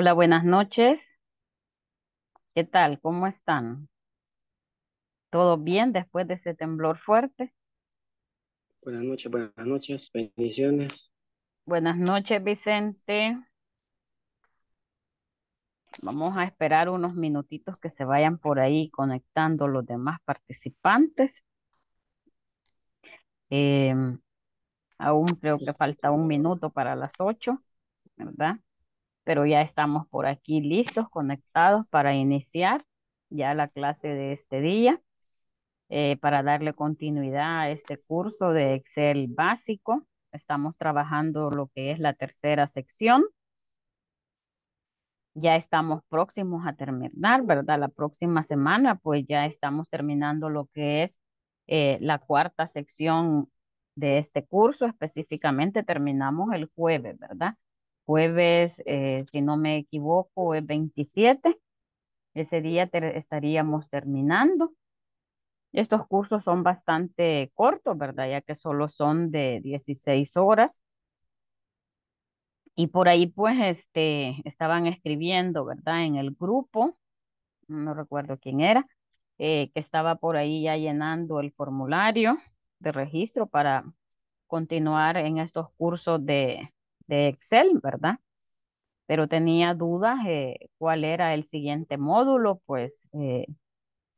Hola, buenas noches. ¿Qué tal? ¿Cómo están? ¿Todo bien después de ese temblor fuerte? Buenas noches, buenas noches, bendiciones. Buenas noches, Vicente. Vamos a esperar unos minutitos que se vayan por ahí conectando los demás participantes. Em, aún creo que pues, falta un minuto para las ocho, ¿verdad? pero ya estamos por aquí listos, conectados para iniciar ya la clase de este día, eh, para darle continuidad a este curso de Excel básico. Estamos trabajando lo que es la tercera sección. Ya estamos próximos a terminar, ¿verdad? La próxima semana, pues ya estamos terminando lo que es eh, la cuarta sección de este curso. Específicamente terminamos el jueves, ¿verdad? jueves, eh, si no me equivoco, es 27. Ese día estaríamos terminando. Estos cursos son bastante cortos, ¿verdad? Ya que solo son de 16 horas. Y por ahí pues este, estaban escribiendo, ¿verdad? En el grupo, no recuerdo quién era, eh, que estaba por ahí ya llenando el formulario de registro para continuar en estos cursos de, de Excel, ¿verdad? Pero tenía dudas eh, cuál era el siguiente módulo, pues eh,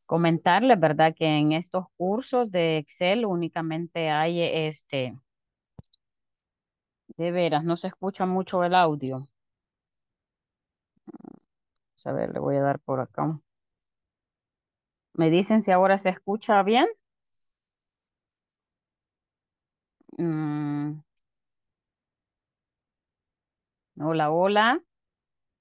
comentarles, ¿verdad? Que en estos cursos de Excel únicamente hay eh, este... De veras, no se escucha mucho el audio. A ver, le voy a dar por acá. ¿Me dicen si ahora se escucha bien? Mm, Hola, hola.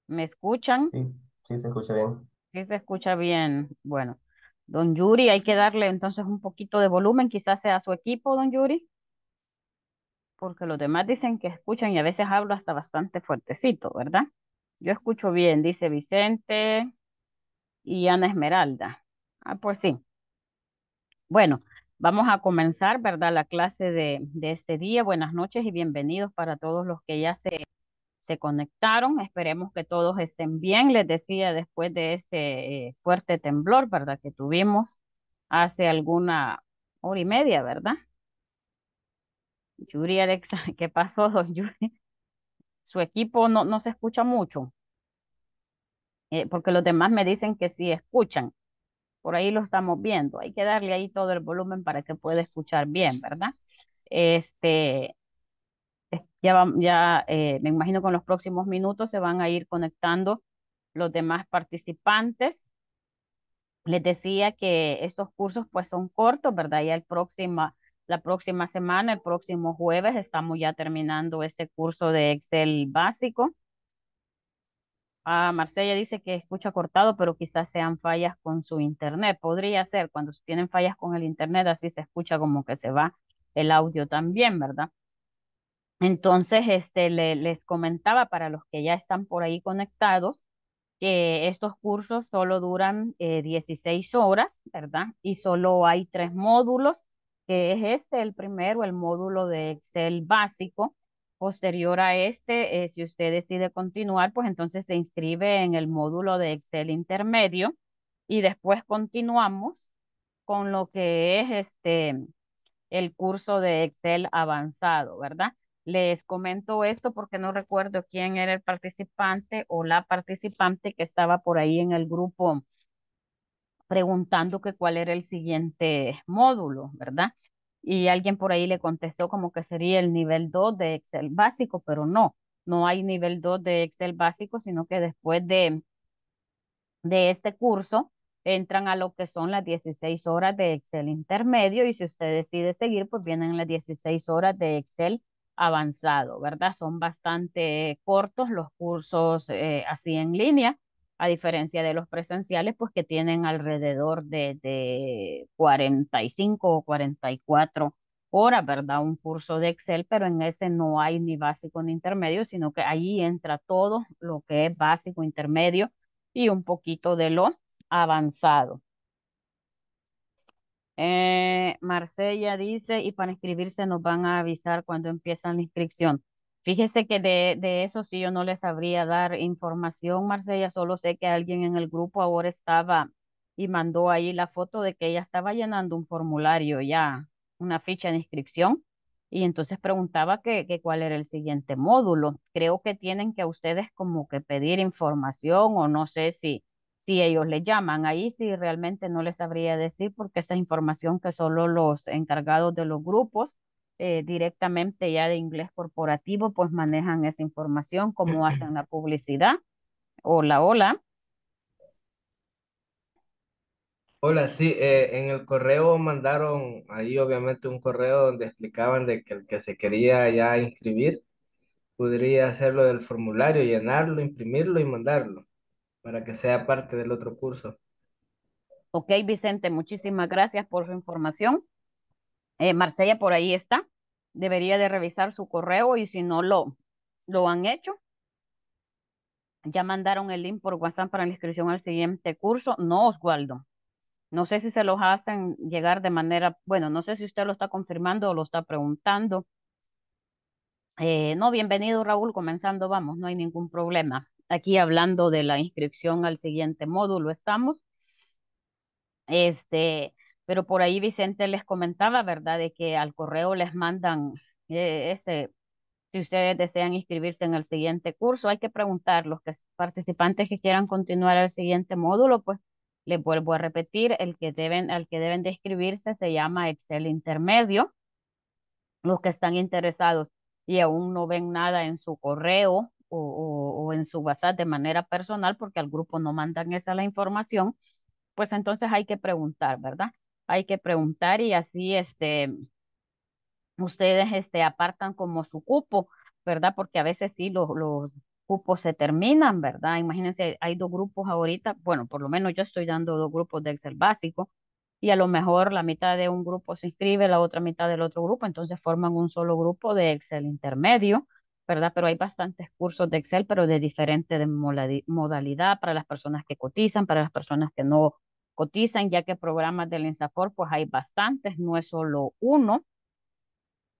¿Me escuchan? Sí, sí se escucha bien. Sí se escucha bien. Bueno, don Yuri, hay que darle entonces un poquito de volumen, quizás sea a su equipo, don Yuri, porque los demás dicen que escuchan y a veces hablo hasta bastante fuertecito, ¿verdad? Yo escucho bien, dice Vicente y Ana Esmeralda. Ah, pues sí. Bueno, vamos a comenzar, ¿verdad? La clase de, de este día. Buenas noches y bienvenidos para todos los que ya se conectaron. Esperemos que todos estén bien. Les decía después de este eh, fuerte temblor, ¿verdad? Que tuvimos hace alguna hora y media, ¿verdad? Yuri Alexa, ¿qué pasó, Su equipo no, no se escucha mucho. Eh, porque los demás me dicen que sí escuchan. Por ahí lo estamos viendo. Hay que darle ahí todo el volumen para que pueda escuchar bien, ¿verdad? Este, ya, eh, me imagino con los próximos minutos se van a ir conectando los demás participantes. Les decía que estos cursos pues son cortos, ¿verdad? Ya el próxima, la próxima semana, el próximo jueves, estamos ya terminando este curso de Excel básico. Ah, Marcella dice que escucha cortado, pero quizás sean fallas con su internet. Podría ser, cuando tienen fallas con el internet, así se escucha como que se va el audio también, ¿verdad? Entonces, este, les comentaba para los que ya están por ahí conectados que estos cursos solo duran 16 eh, horas, ¿verdad? Y solo hay tres módulos, que es este, el primero, el módulo de Excel básico. Posterior a este, eh, si usted decide continuar, pues entonces se inscribe en el módulo de Excel intermedio y después continuamos con lo que es este el curso de Excel avanzado, ¿verdad? Les comento esto porque no recuerdo quién era el participante o la participante que estaba por ahí en el grupo preguntando que cuál era el siguiente módulo, ¿verdad? Y alguien por ahí le contestó como que sería el nivel 2 de Excel básico, pero no, no hay nivel 2 de Excel básico, sino que después de, de este curso entran a lo que son las 16 horas de Excel intermedio y si usted decide seguir, pues vienen las 16 horas de Excel avanzado, ¿verdad? Son bastante cortos los cursos eh, así en línea, a diferencia de los presenciales, pues que tienen alrededor de, de 45 o 44 horas, ¿verdad? Un curso de Excel, pero en ese no hay ni básico ni intermedio, sino que ahí entra todo lo que es básico, intermedio y un poquito de lo avanzado. Eh, dice, y para inscribirse nos van a avisar cuando empiezan la inscripción. Fíjese que de, eso sí yo no les sabría dar información, Marcella solo sé que alguien en el grupo ahora estaba y mandó ahí la foto de que ella estaba llenando un formulario ya, una ficha de inscripción, y entonces preguntaba que, cuál era el siguiente módulo. Creo que tienen que a ustedes como que pedir información o no sé si si ellos le llaman. Ahí si realmente no les sabría decir porque esa información que solo los encargados de los grupos eh, directamente ya de inglés corporativo pues manejan esa información, como hacen la publicidad. Hola, hola. Hola, sí, eh, en el correo mandaron ahí obviamente un correo donde explicaban de que el que se quería ya inscribir podría hacerlo del formulario, llenarlo, imprimirlo y mandarlo para que sea parte del otro curso. Ok, Vicente, muchísimas gracias por su información. Eh, Marcella por ahí está. Debería de revisar su correo y si no lo, lo han hecho, ya mandaron el link por WhatsApp para la inscripción al siguiente curso. No, Oswaldo. No sé si se los hacen llegar de manera, bueno, no sé si usted lo está confirmando o lo está preguntando. Eh, no, bienvenido Raúl, comenzando, vamos, no hay ningún problema aquí hablando de la inscripción al siguiente módulo estamos. Este, pero por ahí Vicente les comentaba, ¿verdad? De que al correo les mandan eh, ese, si ustedes desean inscribirse en el siguiente curso, hay que preguntar, los que, participantes que quieran continuar al siguiente módulo, pues les vuelvo a repetir, el que deben, al que deben de inscribirse se llama Excel Intermedio. Los que están interesados y aún no ven nada en su correo o, en su WhatsApp de manera personal, porque al grupo no mandan esa la información, pues entonces hay que preguntar, ¿verdad? Hay que preguntar y así este, ustedes este, apartan como su cupo, ¿verdad? Porque a veces sí los, los cupos se terminan, ¿verdad? Imagínense, hay dos grupos ahorita, bueno, por lo menos yo estoy dando dos grupos de Excel básico y a lo mejor la mitad de un grupo se inscribe, la otra mitad del otro grupo, entonces forman un solo grupo de Excel intermedio ¿verdad? Pero hay bastantes cursos de Excel, pero de diferente modalidad para las personas que cotizan, para las personas que no cotizan, ya que programas del INSAFOR, pues hay bastantes, no es solo uno,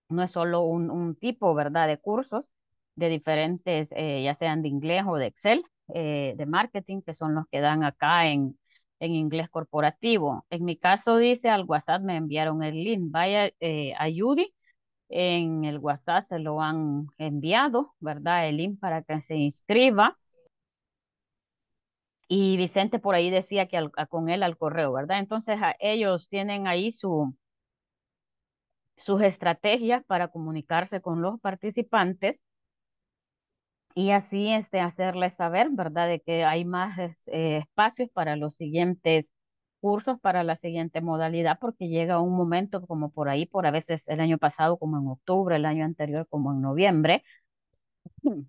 no es solo un, tipo, ¿verdad?, de cursos de diferentes, eh, ya sean de inglés o de Excel, eh, de marketing, que son los que dan acá en, en inglés corporativo. En mi caso dice, al WhatsApp me enviaron el link, vaya eh, a en el WhatsApp se lo han enviado, ¿verdad? El link para que se inscriba. Y Vicente por ahí decía que con él al correo, ¿verdad? Entonces ellos tienen ahí su, sus estrategias para comunicarse con los participantes y así este, hacerles saber, ¿verdad? De que hay más eh, espacios para los siguientes cursos para la siguiente modalidad porque llega un momento como por ahí, por a veces el año pasado como en octubre, el año anterior como en noviembre,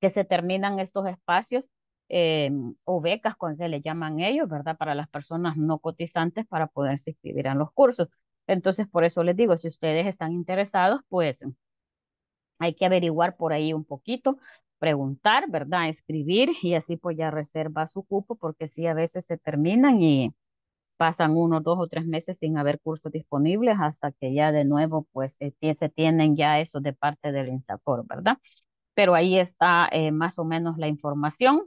que se terminan estos espacios eh, o becas, con se le llaman ellos, ¿verdad? Para las personas no cotizantes para poderse inscribir en los cursos. Entonces, por eso les digo, si ustedes están interesados, pues hay que averiguar por ahí un poquito, preguntar, ¿verdad? Escribir y así pues ya reserva su cupo porque sí a veces se terminan y pasan uno, dos o tres meses sin haber cursos disponibles hasta que ya de nuevo pues eh, se tienen ya eso de parte del INSACOR, ¿verdad? Pero ahí está eh, más o menos la información.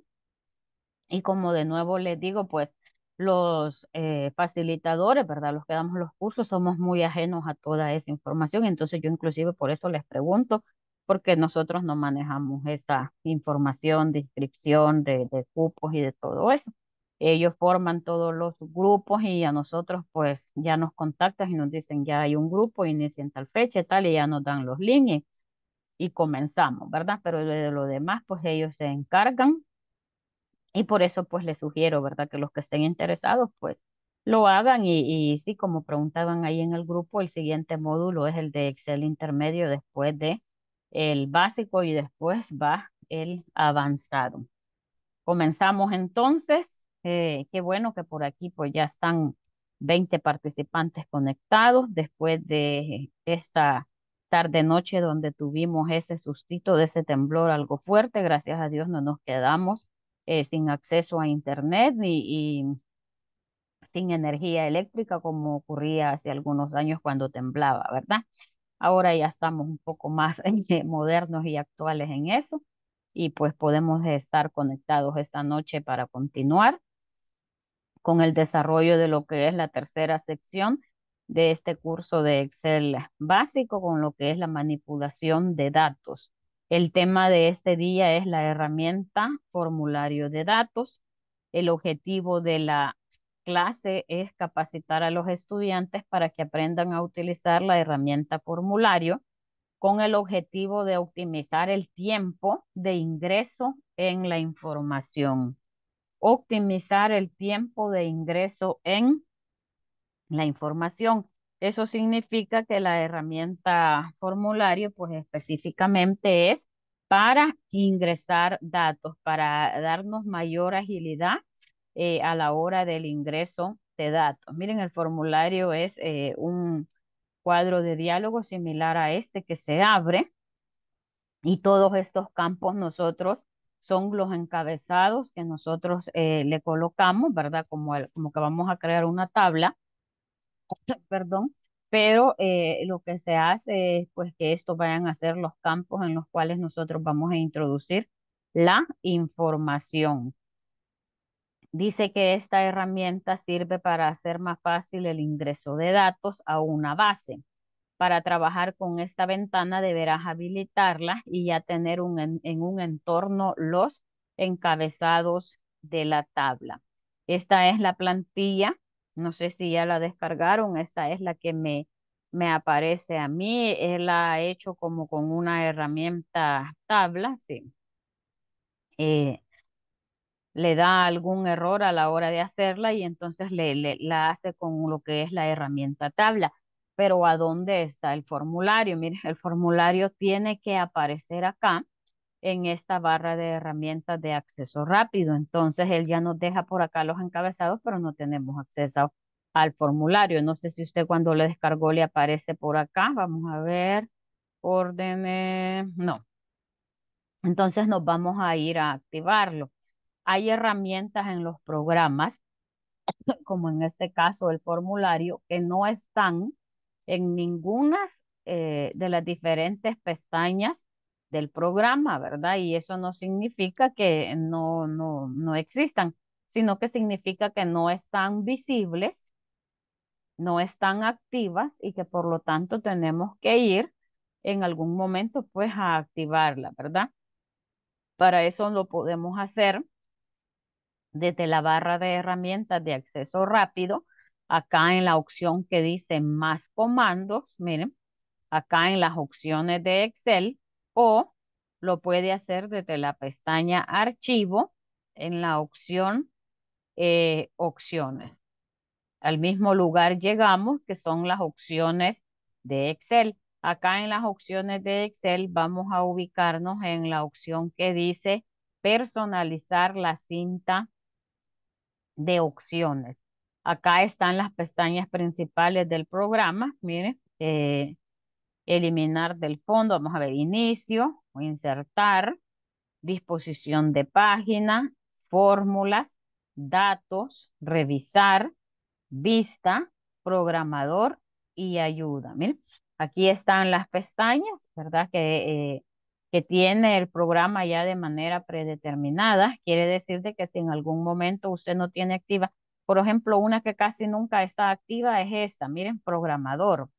Y como de nuevo les digo, pues los eh, facilitadores, ¿verdad? Los que damos los cursos somos muy ajenos a toda esa información. Entonces yo inclusive por eso les pregunto, porque nosotros no manejamos esa información de inscripción, de cupos y de todo eso ellos forman todos los grupos y a nosotros pues ya nos contactan y nos dicen ya hay un grupo, inician tal fecha, tal, y ya nos dan los links y, comenzamos, ¿verdad? Pero de lo demás pues ellos se encargan y por eso pues les sugiero, ¿verdad? Que los que estén interesados pues lo hagan y, sí, como preguntaban ahí en el grupo, el siguiente módulo es el de Excel intermedio después de el básico y después va el avanzado. Comenzamos entonces eh, qué bueno que por aquí pues ya están 20 participantes conectados después de esta tarde noche donde tuvimos ese sustito de ese temblor algo fuerte. Gracias a Dios no nos quedamos eh, sin acceso a internet y, sin energía eléctrica como ocurría hace algunos años cuando temblaba, ¿verdad? Ahora ya estamos un poco más eh, modernos y actuales en eso y pues podemos estar conectados esta noche para continuar con el desarrollo de lo que es la tercera sección de este curso de Excel básico con lo que es la manipulación de datos. El tema de este día es la herramienta formulario de datos. El objetivo de la clase es capacitar a los estudiantes para que aprendan a utilizar la herramienta formulario con el objetivo de optimizar el tiempo de ingreso en la información optimizar el tiempo de ingreso en la información. Eso significa que la herramienta formulario, pues específicamente es para ingresar datos, para darnos mayor agilidad eh, a la hora del ingreso de datos. Miren, el formulario es eh, un cuadro de diálogo similar a este que se abre y todos estos campos nosotros son los encabezados que nosotros eh, le colocamos, ¿verdad? Como, como que vamos a crear una tabla, perdón, pero eh, lo que se hace es pues que estos vayan a ser los campos en los cuales nosotros vamos a introducir la información. Dice que esta herramienta sirve para hacer más fácil el ingreso de datos a una base para trabajar con esta ventana deberás habilitarla y ya tener un, en, un entorno los encabezados de la tabla. Esta es la plantilla, no sé si ya la descargaron, esta es la que me, me aparece a mí, él eh, la ha hecho como con una herramienta tabla, sí. Eh, le da algún error a la hora de hacerla y entonces le, la hace con lo que es la herramienta tabla pero ¿a dónde está el formulario? Miren, el formulario tiene que aparecer acá en esta barra de herramientas de acceso rápido. Entonces, él ya nos deja por acá los encabezados, pero no tenemos acceso al formulario. No sé si usted cuando le descargó le aparece por acá. Vamos a ver. Órdenes. No. Entonces, nos vamos a ir a activarlo. Hay herramientas en los programas, como en este caso el formulario, que no están en ninguna eh, de las diferentes pestañas del programa, ¿verdad? Y eso no significa que no, no, no existan, sino que significa que no están visibles, no están activas y que por lo tanto tenemos que ir en algún momento pues a activarla, ¿verdad? Para eso lo podemos hacer desde la barra de herramientas de acceso rápido acá en la opción que dice más comandos, miren, acá en las opciones de Excel o lo puede hacer desde la pestaña archivo en la opción eh, opciones. Al mismo lugar llegamos que son las opciones de Excel. Acá en las opciones de Excel vamos a ubicarnos en la opción que dice personalizar la cinta de opciones. Acá están las pestañas principales del programa. Miren, eh, eliminar del fondo. Vamos a ver, inicio, insertar, disposición de página, fórmulas, datos, revisar, vista, programador y ayuda. Miren, aquí están las pestañas, ¿verdad? Que eh, que tiene el programa ya de manera predeterminada. Quiere decir de que si en algún momento usted no tiene activa por ejemplo, una que casi nunca está activa es esta. Miren, programador.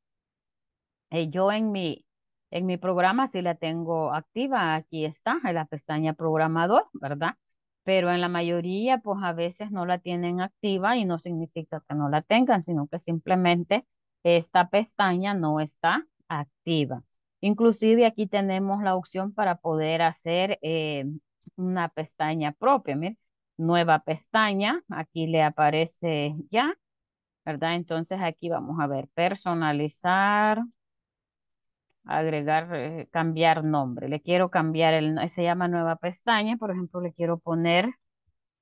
Eh, yo en mi, en mi programa sí la tengo activa. Aquí está, en la pestaña programador, ¿verdad? Pero en la mayoría, pues a veces no la tienen activa y no significa que no la tengan, sino que simplemente esta pestaña no está activa. Inclusive aquí tenemos la opción para poder hacer eh, una pestaña propia. Miren, nueva pestaña. Aquí le aparece ya, ¿verdad? Entonces aquí vamos a ver personalizar, agregar, eh, cambiar nombre. Le quiero cambiar, el, se llama nueva pestaña. Por ejemplo, le quiero poner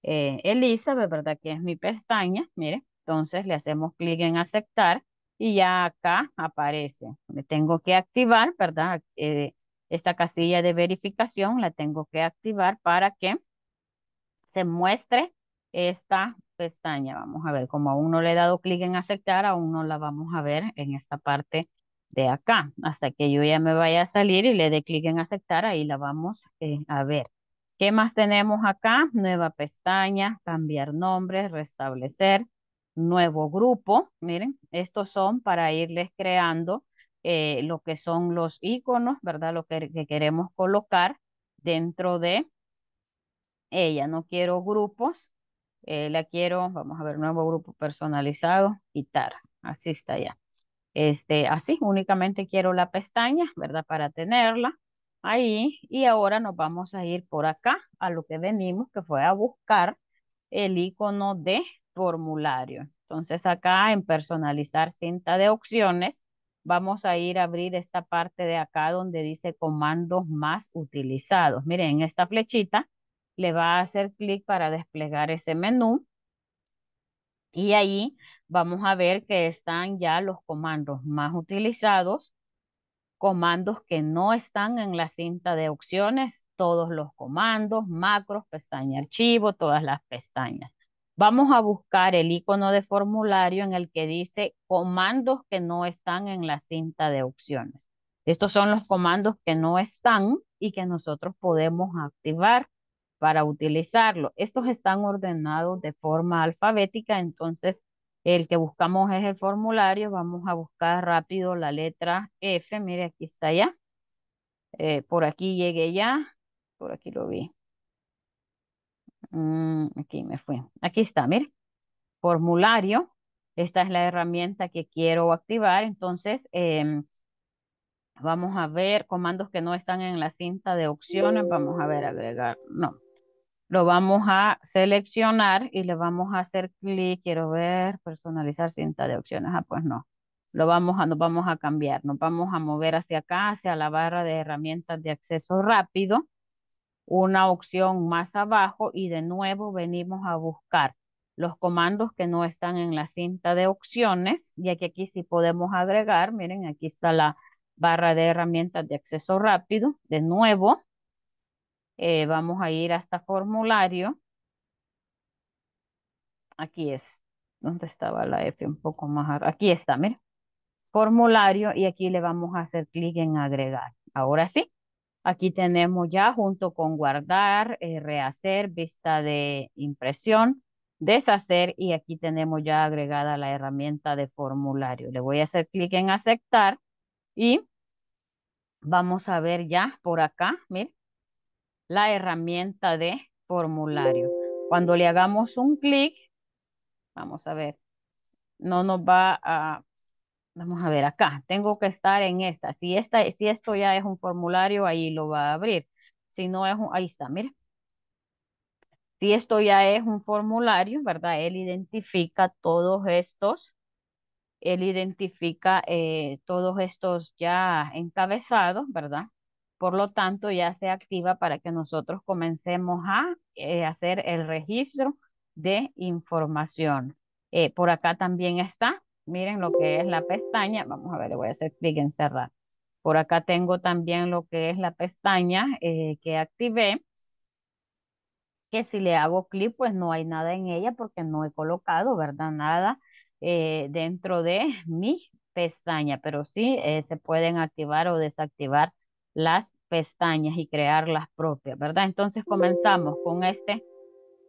eh, Elizabeth, ¿verdad? Que es mi pestaña. Mire, entonces le hacemos clic en aceptar y ya acá aparece. Le tengo que activar, ¿verdad? Eh, esta casilla de verificación la tengo que activar para que se muestre esta pestaña. Vamos a ver, como aún no le he dado clic en aceptar, aún no la vamos a ver en esta parte de acá. Hasta que yo ya me vaya a salir y le dé clic en aceptar, ahí la vamos eh, a ver. ¿Qué más tenemos acá? Nueva pestaña, cambiar nombre, restablecer, nuevo grupo. Miren, estos son para irles creando eh, lo que son los iconos, ¿verdad? Lo que queremos colocar dentro de ella, no quiero grupos, eh, la quiero, vamos a ver, nuevo grupo personalizado, quitar, así está ya. Este, así, únicamente quiero la pestaña, ¿verdad? Para tenerla ahí. Y ahora nos vamos a ir por acá a lo que venimos, que fue a buscar el icono de formulario. Entonces acá en personalizar cinta de opciones, vamos a ir a abrir esta parte de acá donde dice comandos más utilizados. Miren, esta flechita le va a hacer clic para desplegar ese menú. Y ahí vamos a ver que están ya los comandos más utilizados, comandos que no están en la cinta de opciones, todos los comandos, macros, pestaña archivo, todas las pestañas. Vamos a buscar el icono de formulario en el que dice comandos que no están en la cinta de opciones. Estos son los comandos que no están y que nosotros podemos activar para utilizarlo. Estos están ordenados de forma alfabética, entonces el que buscamos es el formulario. Vamos a buscar rápido la letra F. Mire, aquí está ya. Eh, por aquí llegué ya. Por aquí lo vi. Mm, aquí me fui. Aquí está, mire. Formulario. Esta es la herramienta que quiero activar. Entonces, em, vamos a ver comandos que no están en la cinta de opciones. Vamos a ver, agregar. No, lo vamos a seleccionar y le vamos a hacer clic, quiero ver, personalizar cinta de opciones, ah, pues no. Lo vamos a, nos vamos a cambiar, nos vamos a mover hacia acá, hacia la barra de herramientas de acceso rápido, una opción más abajo y de nuevo venimos a buscar los comandos que no están en la cinta de opciones, ya que aquí sí podemos agregar, miren, aquí está la barra de herramientas de acceso rápido, de nuevo, eh, vamos a ir hasta este formulario. Aquí es. ¿Dónde estaba la F? Un poco más. Aquí está, mira. Formulario y aquí le vamos a hacer clic en agregar. Ahora sí. Aquí tenemos ya junto con guardar, eh, rehacer, vista de impresión, deshacer y aquí tenemos ya agregada la herramienta de formulario. Le voy a hacer clic en aceptar y vamos a ver ya por acá, mira la herramienta de formulario. Cuando le hagamos un clic, vamos a ver, no nos va a, vamos a ver acá, tengo que estar en esta. Si, si esto ya es un formulario, ahí lo va a abrir. Si no es un, ahí está, mire. Si esto ya es un formulario, ¿verdad? Él identifica todos estos, él identifica eh, todos estos ya encabezados, ¿verdad? Por lo tanto, ya se activa para que nosotros comencemos a eh, hacer el registro de información. Eh, por acá también está, miren lo que es la pestaña. Vamos a ver, le voy a hacer clic en cerrar. Por acá tengo también lo que es la pestaña eh, que activé. Que si le hago clic, pues no hay nada en ella porque no he colocado, ¿verdad? Nada dentro de mi pestaña. Pero sí se pueden activar o desactivar las pestañas y crear las propias, ¿verdad? Entonces comenzamos con este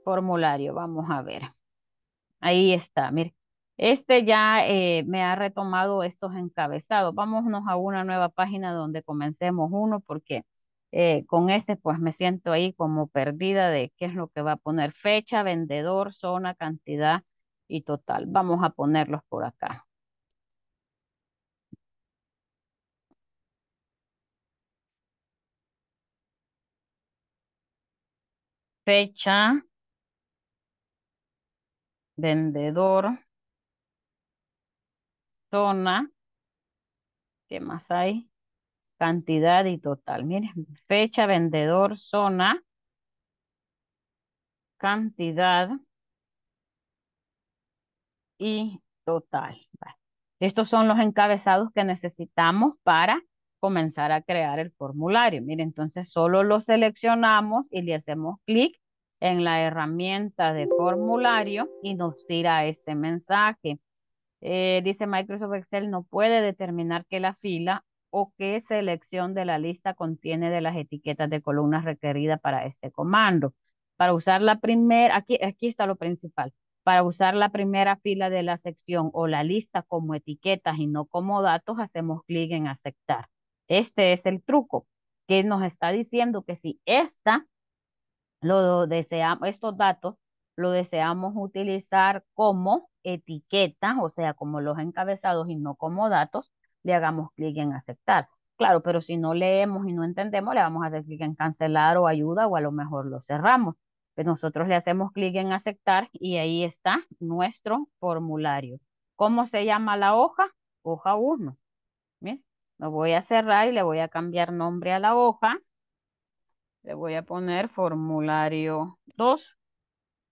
formulario. Vamos a ver. Ahí está, mire. Este ya eh, me ha retomado estos encabezados. Vámonos a una nueva página donde comencemos uno porque eh, con ese pues me siento ahí como perdida de qué es lo que va a poner fecha, vendedor, zona, cantidad y total. Vamos a ponerlos por acá. Fecha. Vendedor. Zona. ¿Qué más hay? Cantidad y total. Miren, fecha, vendedor, zona. Cantidad. Y total. Estos son los encabezados que necesitamos para comenzar a crear el formulario. Mire, entonces solo lo seleccionamos y le hacemos clic en la herramienta de formulario y nos tira este mensaje. Eh, dice Microsoft Excel no puede determinar que la fila o qué selección de la lista contiene de las etiquetas de columnas requeridas para este comando. Para usar la primera, aquí, aquí está lo principal, para usar la primera fila de la sección o la lista como etiquetas y no como datos, hacemos clic en aceptar. Este es el truco que nos está diciendo que si esta lo deseamos, estos datos lo deseamos utilizar como etiqueta, o sea, como los encabezados y no como datos, le hagamos clic en aceptar. Claro, pero si no leemos y no entendemos, le vamos a hacer clic en cancelar o ayuda o a lo mejor lo cerramos. pero pues nosotros le hacemos clic en aceptar y ahí está nuestro formulario. ¿Cómo se llama la hoja? Hoja 1. Lo voy a cerrar y le voy a cambiar nombre a la hoja. Le voy a poner formulario 2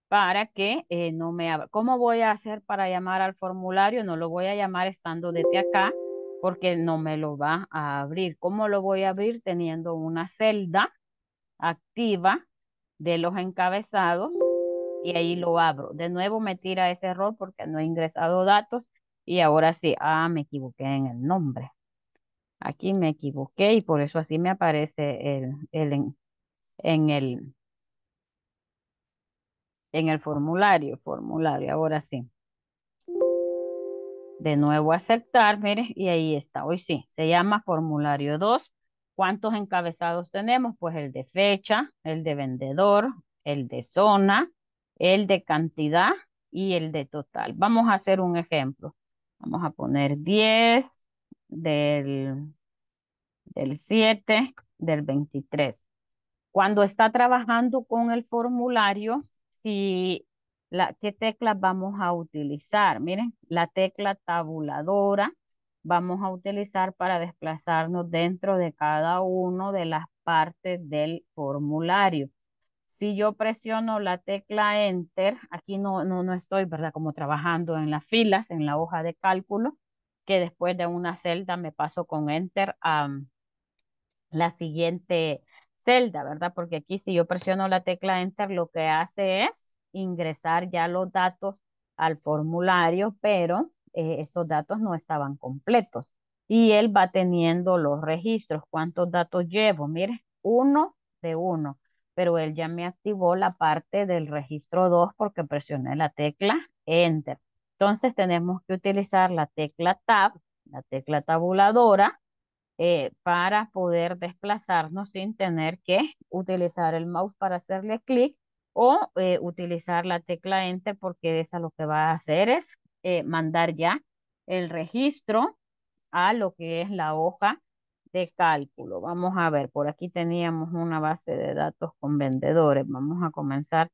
para que eh, no me abra. ¿Cómo voy a hacer para llamar al formulario? No lo voy a llamar estando desde acá porque no me lo va a abrir. ¿Cómo lo voy a abrir? Teniendo una celda activa de los encabezados y ahí lo abro. De nuevo me tira ese error porque no he ingresado datos y ahora sí, ah, me equivoqué en el nombre. Aquí me equivoqué y por eso así me aparece el, el en, el en el formulario, formulario, ahora sí. De nuevo aceptar, mire, y ahí está, hoy sí, se llama formulario 2. ¿Cuántos encabezados tenemos? Pues el de fecha, el de vendedor, el de zona, el de cantidad y el de total. Vamos a hacer un ejemplo. Vamos a poner 10 del, del 7 del 23. Cuando está trabajando con el formulario, si la, ¿qué teclas vamos a utilizar? Miren, la tecla tabuladora vamos a utilizar para desplazarnos dentro de cada una de las partes del formulario. Si yo presiono la tecla Enter, aquí no, no, no estoy, ¿verdad? Como trabajando en las filas, en la hoja de cálculo, que después de una celda me paso con enter a mm, la siguiente celda, ¿verdad? Porque aquí si yo presiono la tecla enter, lo que hace es ingresar ya los datos al formulario, pero eh, estos datos no estaban completos. Y él va teniendo los registros, cuántos datos llevo, mire, uno de uno, pero él ya me activó la parte del registro 2 porque presioné la tecla enter. Entonces tenemos que utilizar la tecla Tab, la tecla tabuladora, eh, para poder desplazarnos sin tener que utilizar el mouse para hacerle clic o eh, utilizar la tecla Enter porque esa lo que va a hacer es eh, mandar ya el registro a lo que es la hoja de cálculo. Vamos a ver, por aquí teníamos una base de datos con vendedores. Vamos a comenzar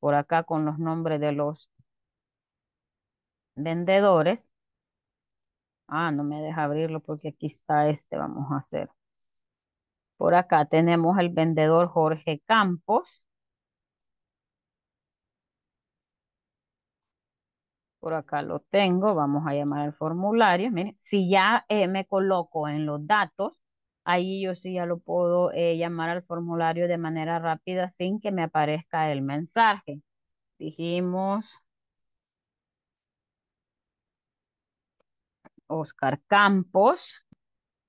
por acá con los nombres de los vendedores. Ah, no me deja abrirlo porque aquí está este, vamos a hacer. Por acá tenemos el vendedor Jorge Campos. Por acá lo tengo, vamos a llamar al formulario. Miren, si ya eh, me coloco en los datos, ahí yo sí ya lo puedo eh, llamar al formulario de manera rápida sin que me aparezca el mensaje. Dijimos Oscar Campos,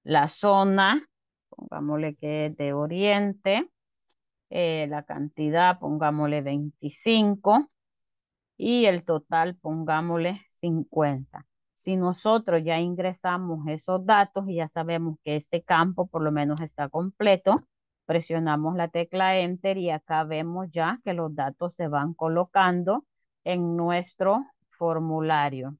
la zona, pongámosle que es de Oriente, eh, la cantidad, pongámosle 25, y el total, pongámosle 50. Si nosotros ya ingresamos esos datos y ya sabemos que este campo por lo menos está completo, presionamos la tecla Enter y acá vemos ya que los datos se van colocando en nuestro formulario.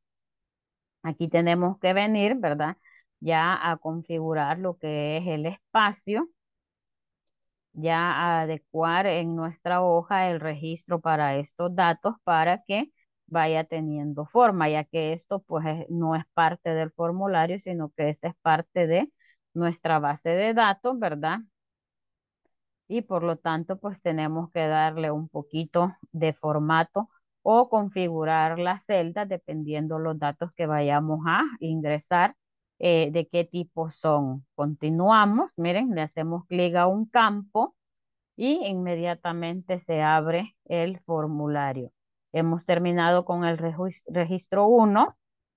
Aquí tenemos que venir, ¿verdad? Ya a configurar lo que es el espacio, ya a adecuar en nuestra hoja el registro para estos datos para que vaya teniendo forma, ya que esto pues no es parte del formulario, sino que esta es parte de nuestra base de datos, ¿verdad? Y por lo tanto pues tenemos que darle un poquito de formato o configurar la celda dependiendo los datos que vayamos a ingresar, eh, de qué tipo son. Continuamos, miren, le hacemos clic a un campo y inmediatamente se abre el formulario. Hemos terminado con el registro 1,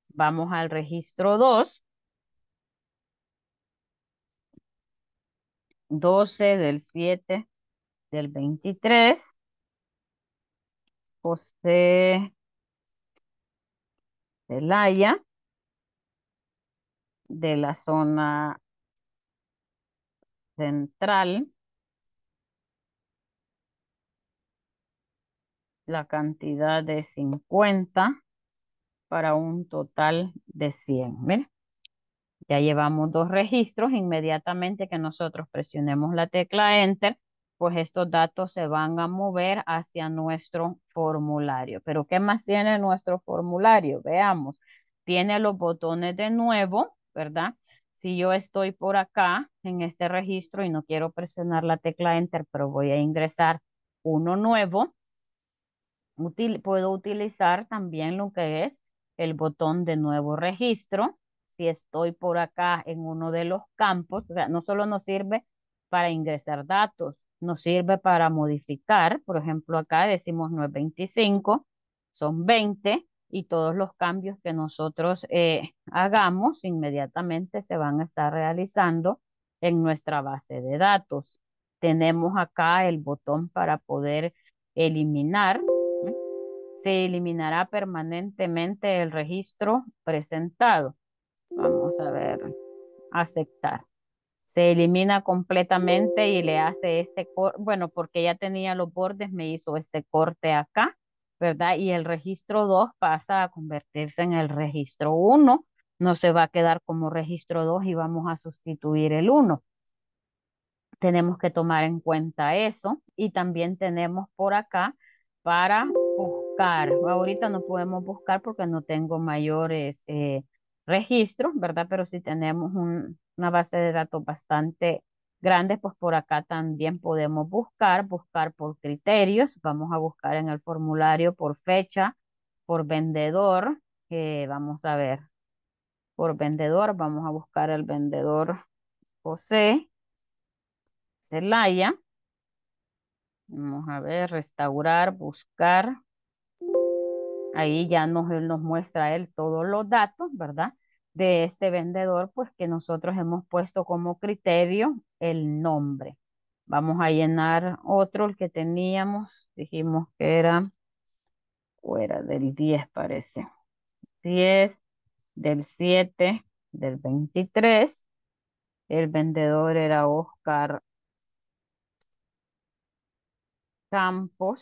vamos al registro 2. 12 del 7 del 23. José Zelaya de la zona central. La cantidad de 50 para un total de 100. Miren, ya llevamos dos registros. Inmediatamente que nosotros presionemos la tecla Enter, pues estos datos se van a mover hacia nuestro formulario. Pero ¿qué más tiene nuestro formulario? Veamos, tiene los botones de nuevo, ¿verdad? Si yo estoy por acá en este registro y no quiero presionar la tecla Enter, pero voy a ingresar uno nuevo, puedo utilizar también lo que es el botón de nuevo registro. Si estoy por acá en uno de los campos, o sea, no solo nos sirve para ingresar datos, nos sirve para modificar. Por ejemplo, acá decimos no es 25, son 20 y todos los cambios que nosotros eh, hagamos inmediatamente se van a estar realizando en nuestra base de datos. Tenemos acá el botón para poder eliminar. Se eliminará permanentemente el registro presentado. Vamos a ver, aceptar se elimina completamente y le mm. hace este corte, bueno, porque ya tenía los bordes, me hizo este corte acá, ¿verdad? Y el registro 2 pasa a convertirse en el registro 1, no se va a quedar como registro 2 y vamos a sustituir el 1. Tenemos que tomar en cuenta eso y también tenemos por acá para buscar. Ahorita no podemos buscar porque no tengo mayores eh, registros, ¿verdad? Pero si tenemos un, una base de datos bastante grande, pues por acá también podemos buscar, buscar por criterios, vamos a buscar en el formulario por fecha, por vendedor, que vamos a ver, por vendedor, vamos a buscar el vendedor José Celaya. Vamos a ver, restaurar, buscar. Ahí ya nos, nos muestra él todos los datos, ¿verdad? de este vendedor, pues que nosotros hemos puesto como criterio el nombre. Vamos a llenar otro, el que teníamos, dijimos que era, fuera del 10 parece, 10, del 7, del 23, el vendedor era Oscar Campos,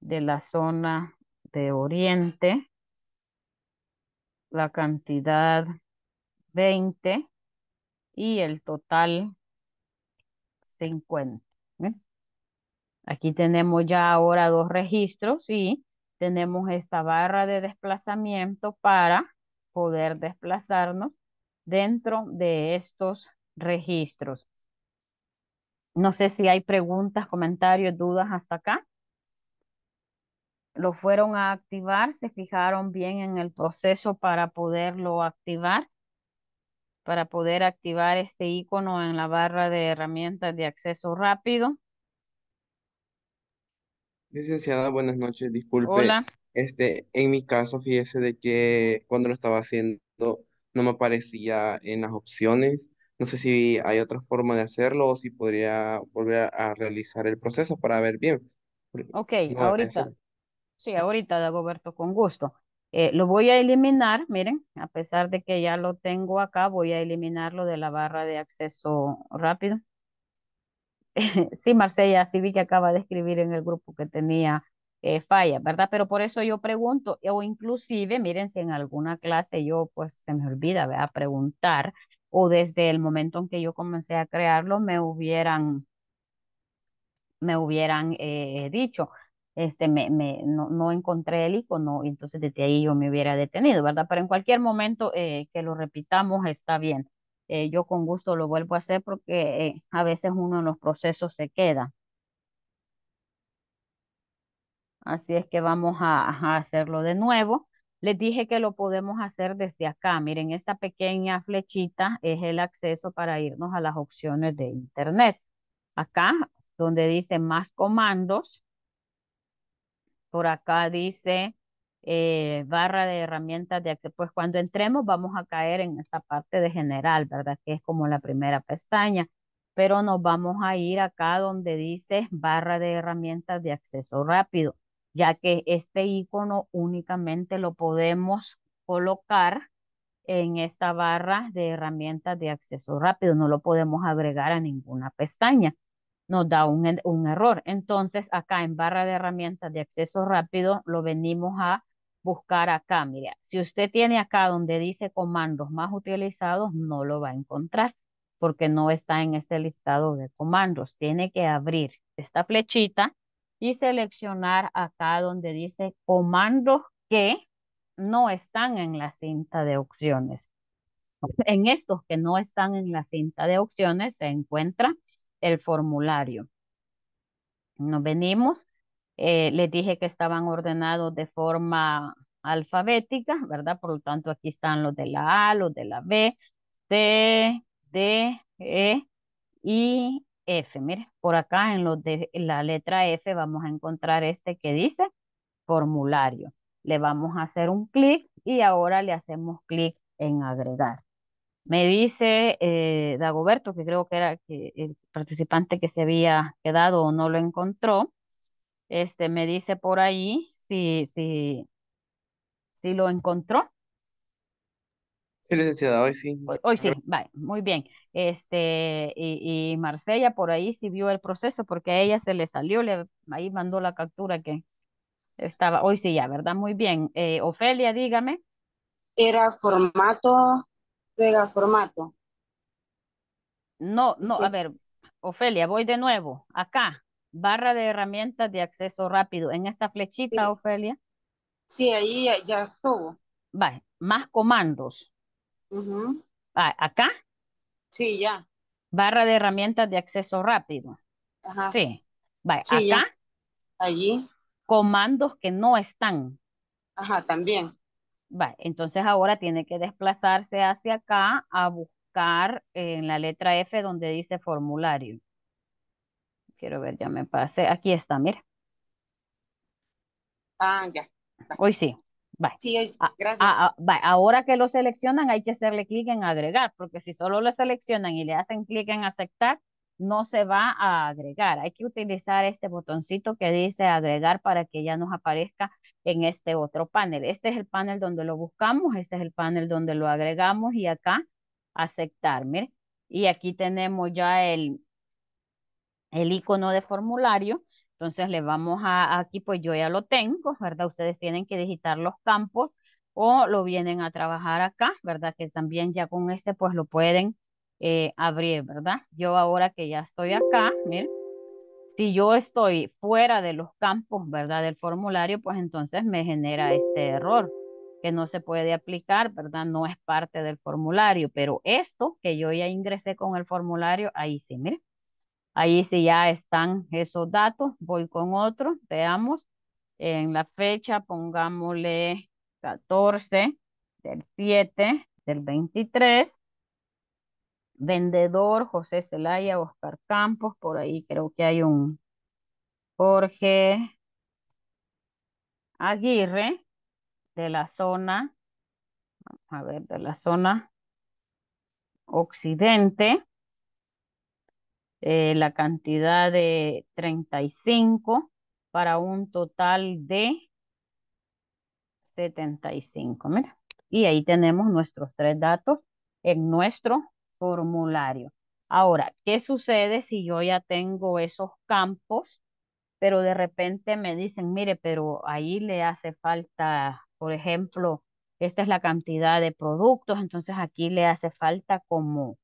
de la zona de Oriente, la cantidad 20 y el total 50. ¿eh? Aquí tenemos ya ahora dos registros y tenemos esta barra de desplazamiento para poder desplazarnos dentro de estos registros. No sé si hay preguntas, comentarios, dudas hasta acá lo fueron a activar, se fijaron bien en el proceso para poderlo activar, para poder activar este icono en la barra de herramientas de acceso rápido. Licenciada, buenas noches, disculpe. Hola. Este, en mi caso, fíjese de que cuando lo estaba haciendo no me aparecía en las opciones. No sé si hay otra forma de hacerlo o si podría volver a realizar el proceso para ver bien. Ok, ahorita. Sí, ahorita, Dagoberto, con gusto. Eh, lo voy a eliminar, miren, a pesar de que ya lo tengo acá, voy a eliminarlo de la barra de acceso rápido. sí, Marcella, sí vi que acaba de escribir en el grupo que tenía eh, falla, ¿verdad? Pero por eso yo pregunto, o inclusive, miren, si en alguna clase yo, pues se me olvida, a Preguntar, o desde el momento en que yo comencé a crearlo, me hubieran, me hubieran eh, dicho este, me, no, encontré el icono, y entonces desde ahí yo me hubiera detenido, ¿verdad? Pero en cualquier momento eh, que lo repitamos está bien. Eh, yo con gusto lo vuelvo a hacer porque eh, a veces uno en los procesos se queda. Así es que vamos a, a hacerlo de nuevo. Les dije que lo podemos hacer desde acá. Miren, esta pequeña flechita es el acceso para irnos a las opciones de Internet. Acá, donde dice más comandos, por acá dice eh, barra de herramientas de acceso. Pues cuando entremos vamos a caer en esta parte de general, ¿verdad? Que es como la primera pestaña. Pero nos vamos a ir acá donde dice barra de herramientas de acceso rápido, ya que este icono únicamente lo podemos colocar en esta barra de herramientas de acceso rápido. No lo podemos agregar a ninguna pestaña nos da un, un error. Entonces, acá en barra de herramientas de acceso rápido, lo venimos a buscar acá. Mira, si usted tiene acá donde dice comandos más utilizados, no lo va a encontrar porque no está en este listado de comandos. Tiene que abrir esta flechita y seleccionar acá donde dice comandos que no están en la cinta de opciones. En estos que no están en la cinta de opciones se encuentra el formulario. Nos venimos, eh, les dije que estaban ordenados de forma alfabética, ¿verdad? Por lo tanto, aquí están los de la A, los de la B, C, D, E y F. Mire, por acá en los de la letra F vamos a encontrar este que dice formulario. Le vamos a hacer un clic y ahora le hacemos clic en agregar. Me dice eh, Dagoberto, que creo que era el participante que se había quedado o no lo encontró, este, me dice por ahí si, si, si lo encontró. Sí, licenciada, hoy sí. Hoy, sí, muy bien. Este, y, y Marcella por ahí sí vio el proceso porque a ella se le salió, le, ahí mandó la captura que estaba, hoy sí ya, ¿verdad? Muy bien. Eh, Ofelia, dígame. Era formato pega formato. No, no, a ver, Ofelia, voy de nuevo. Acá, barra de herramientas de acceso rápido. En esta flechita, Ofelia. Sí, ahí ya, estuvo. Vale, más comandos. Ah, acá. Sí, ya. Barra de herramientas de acceso rápido. Ajá. Sí. Vale, acá. Allí. Comandos que no están. Ajá, también entonces ahora tiene que desplazarse hacia acá a buscar en la letra F donde dice formulario. Quiero ver, ya me pasé. Aquí está, mira. Ah, ya. Hoy sí. Sí, hoy ah, Gracias. Ah, ah, ahora que lo seleccionan hay que hacerle clic en agregar, porque si solo lo seleccionan y le hacen clic en aceptar, no se va a agregar. Hay que utilizar este botoncito que dice agregar para que ya nos aparezca en este otro panel. Este es el panel donde lo buscamos, este es el panel donde lo agregamos y acá aceptar, Y aquí tenemos ya el, el icono de formulario. Entonces le vamos a, aquí pues yo ya lo tengo, ¿verdad? Ustedes tienen que digitar los campos o lo vienen a trabajar acá, ¿verdad? Que también ya con este pues lo pueden eh, abrir, ¿verdad? Yo ahora que ya estoy acá, miren, si yo estoy fuera de los campos, ¿verdad? Del formulario, pues entonces me genera este error que no se puede aplicar, ¿verdad? No es parte del formulario, pero esto que yo ya ingresé con el formulario, ahí sí, mire, ahí sí ya están esos datos, voy con otro, veamos, en la fecha pongámosle 14 del 7 del 23, vendedor José Celaya, Oscar Campos, por ahí creo que hay un Jorge Aguirre de la zona, a ver, de la zona occidente, eh, la cantidad de 35 para un total de 75, mira. Y ahí tenemos nuestros tres datos en nuestro formulario. Ahora, ¿qué sucede si yo ya tengo esos campos, pero de repente me dicen, mire, pero ahí le hace falta, por ejemplo, esta es la cantidad de productos, entonces aquí le hace falta como,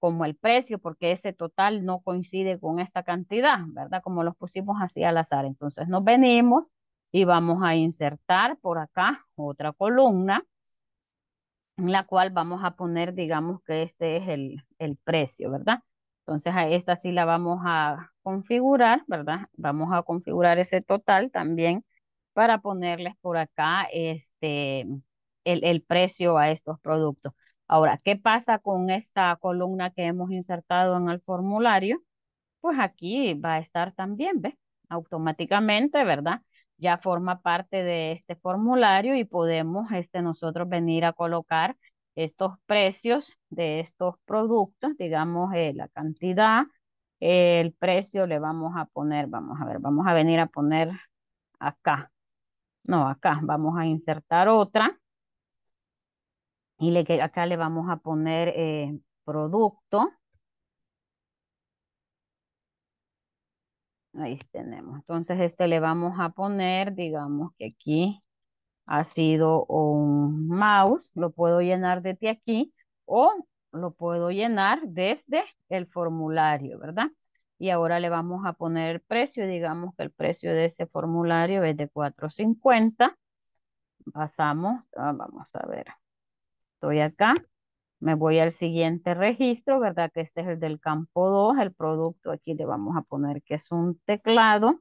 como el precio, porque ese total no coincide con esta cantidad, ¿verdad? Como los pusimos así al azar. Entonces nos venimos y vamos a insertar por acá otra columna en la cual vamos a poner, digamos que este es el, el precio, ¿verdad? Entonces a esta sí la vamos a configurar, ¿verdad? Vamos a configurar ese total también para ponerles por acá este, el, el precio a estos productos. Ahora, ¿qué pasa con esta columna que hemos insertado en el formulario? Pues aquí va a estar también, ¿ves? Automáticamente, ¿verdad? ya forma parte de este formulario y podemos este, nosotros venir a colocar estos precios de estos productos, digamos eh, la cantidad, el precio le vamos a poner, vamos a ver, vamos a venir a poner acá, no acá, vamos a insertar otra y le, acá le vamos a poner eh, producto Ahí tenemos. Entonces, este le vamos a poner, digamos que aquí ha sido un mouse. Lo puedo llenar desde aquí o lo puedo llenar desde el formulario, ¿verdad? Y ahora le vamos a poner el precio. Digamos que el precio de ese formulario es de 4.50. Pasamos, ah, vamos a ver. Estoy acá. Me voy al siguiente registro, ¿verdad? Que este es el del campo 2, el producto. Aquí le vamos a poner que es un teclado.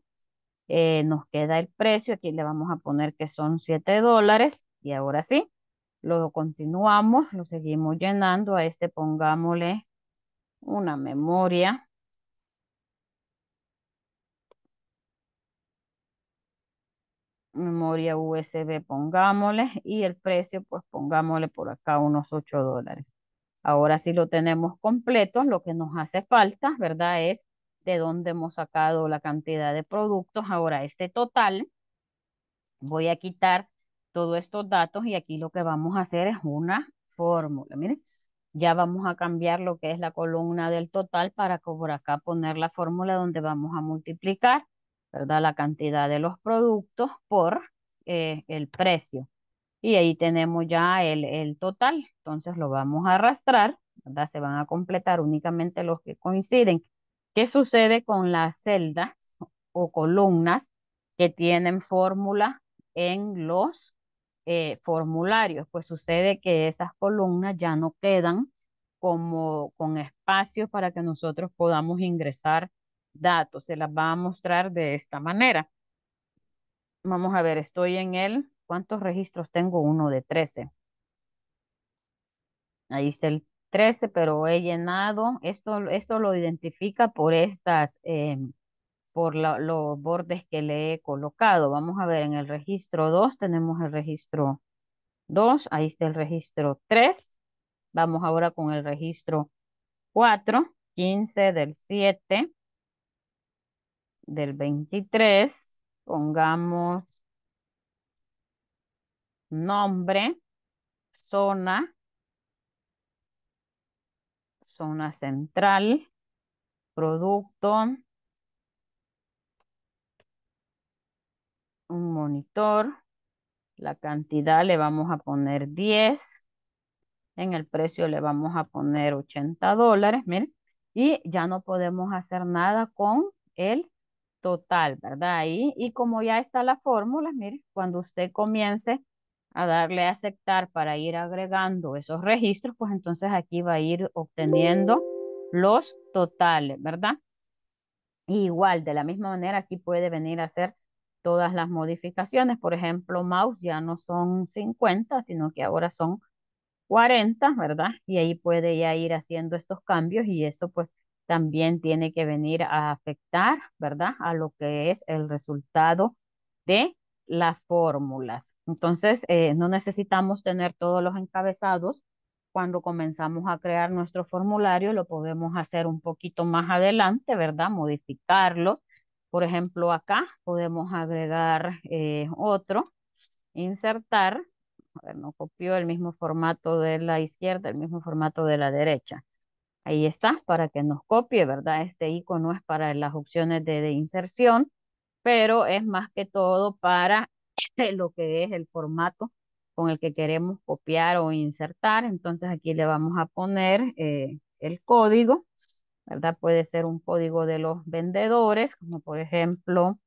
Eh, nos queda el precio, aquí le vamos a poner que son 7 dólares. Y ahora sí, lo continuamos, lo seguimos llenando. A este pongámosle una memoria. memoria USB pongámosle y el precio pues pongámosle por acá unos 8 dólares. Ahora si lo tenemos completo, lo que nos hace falta, ¿verdad? Es de dónde hemos sacado la cantidad de productos. Ahora este total, voy a quitar todos estos datos y aquí lo que vamos a hacer es una fórmula. Miren, ya vamos a cambiar lo que es la columna del total para por acá poner la fórmula donde vamos a multiplicar la cantidad de los productos por eh, el precio. Y ahí tenemos ya el, total. Entonces lo vamos a arrastrar, ¿verdad? Se van a completar únicamente los que coinciden. ¿Qué sucede con las celdas o columnas que tienen fórmula en los eh, formularios? Pues sucede que esas columnas ya no quedan como con espacio para que nosotros podamos ingresar datos. Se las va a mostrar de esta manera. Vamos a ver, estoy en el... ¿Cuántos registros tengo? Uno de 13. Ahí está el 13, pero he llenado. Esto, esto lo identifica por estas... Em, por los bordes que le he colocado. Vamos a ver, en el registro 2 tenemos el registro 2, ahí está el registro 3. Vamos ahora con el registro 4, 15 del 7, del 23, pongamos nombre, zona, zona central, producto, un monitor, la cantidad le vamos a poner 10, en el precio le vamos a poner 80 dólares, miren, y ya no podemos hacer nada con el total, ¿verdad? Ahí, y como ya está la fórmula, mire, cuando usted comience a darle a aceptar para ir agregando esos registros, pues entonces aquí va a ir obteniendo los totales, ¿verdad? igual, de la misma manera, aquí puede venir a hacer todas las modificaciones. Por ejemplo, mouse ya no son 50, sino que ahora son 40, ¿verdad? Y ahí puede ya ir haciendo estos cambios y esto pues también tiene que venir a afectar, ¿verdad? A lo que es el resultado de las fórmulas. Entonces, eh, no necesitamos tener todos los encabezados. Cuando comenzamos a crear nuestro formulario, lo podemos hacer un poquito más adelante, ¿verdad? Modificarlo. Por ejemplo, acá podemos agregar eh, otro, insertar. A ver, no copió el mismo formato de la izquierda, el mismo formato de la derecha. Ahí está, para que nos copie, ¿verdad? Este icono es para las opciones de, inserción, pero es más que todo para lo que es el formato con el que queremos copiar o insertar. Entonces aquí le vamos a poner eh, el código, ¿verdad? Puede ser un código de los vendedores, como por ejemplo,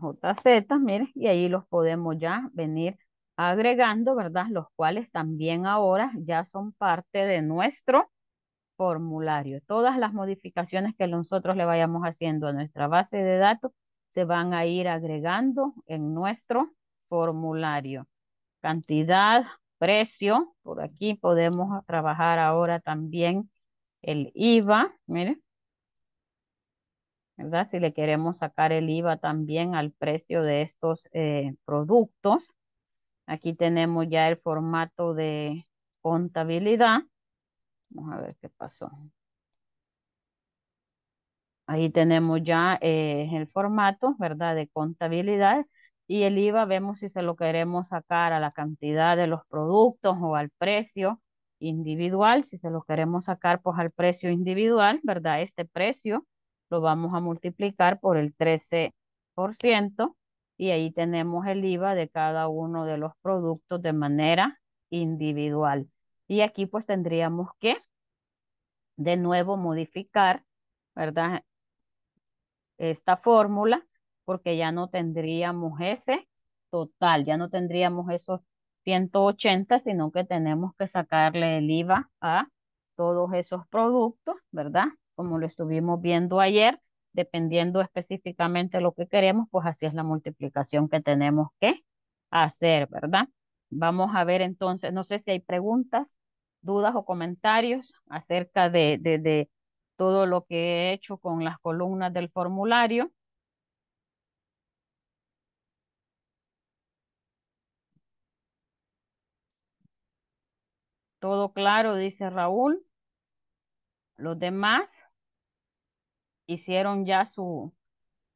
JZ, miren, y ahí los podemos ya venir agregando, ¿verdad? Los cuales también ahora ya son parte de nuestro formulario. Todas las modificaciones que nosotros le vayamos haciendo a nuestra base de datos se van a ir agregando en nuestro formulario. Cantidad, precio, por aquí podemos trabajar ahora también el IVA, miren. ¿verdad? Si le queremos sacar el IVA también al precio de estos eh, productos. Aquí tenemos ya el formato de contabilidad. Vamos a ver qué pasó. Ahí tenemos ya eh, el formato, ¿verdad? De contabilidad. Y el IVA vemos si se lo queremos sacar a la cantidad de los productos o al precio individual. Si se lo queremos sacar pues al precio individual, ¿verdad? Este precio lo vamos a multiplicar por el 13% y ahí tenemos el IVA de cada uno de los productos de manera individual. Y aquí pues tendríamos que de nuevo modificar, ¿verdad? Esta fórmula porque ya no tendríamos ese total, ya no tendríamos esos 180, sino que tenemos que sacarle el IVA a todos esos productos, ¿verdad? como lo estuvimos viendo ayer, dependiendo específicamente lo que queremos, pues así es la multiplicación que tenemos que hacer, ¿verdad? Vamos a ver entonces, no sé si hay preguntas, dudas o comentarios acerca de, de todo lo que he hecho con las columnas del formulario. Todo claro, dice Raúl. Los demás hicieron ya su,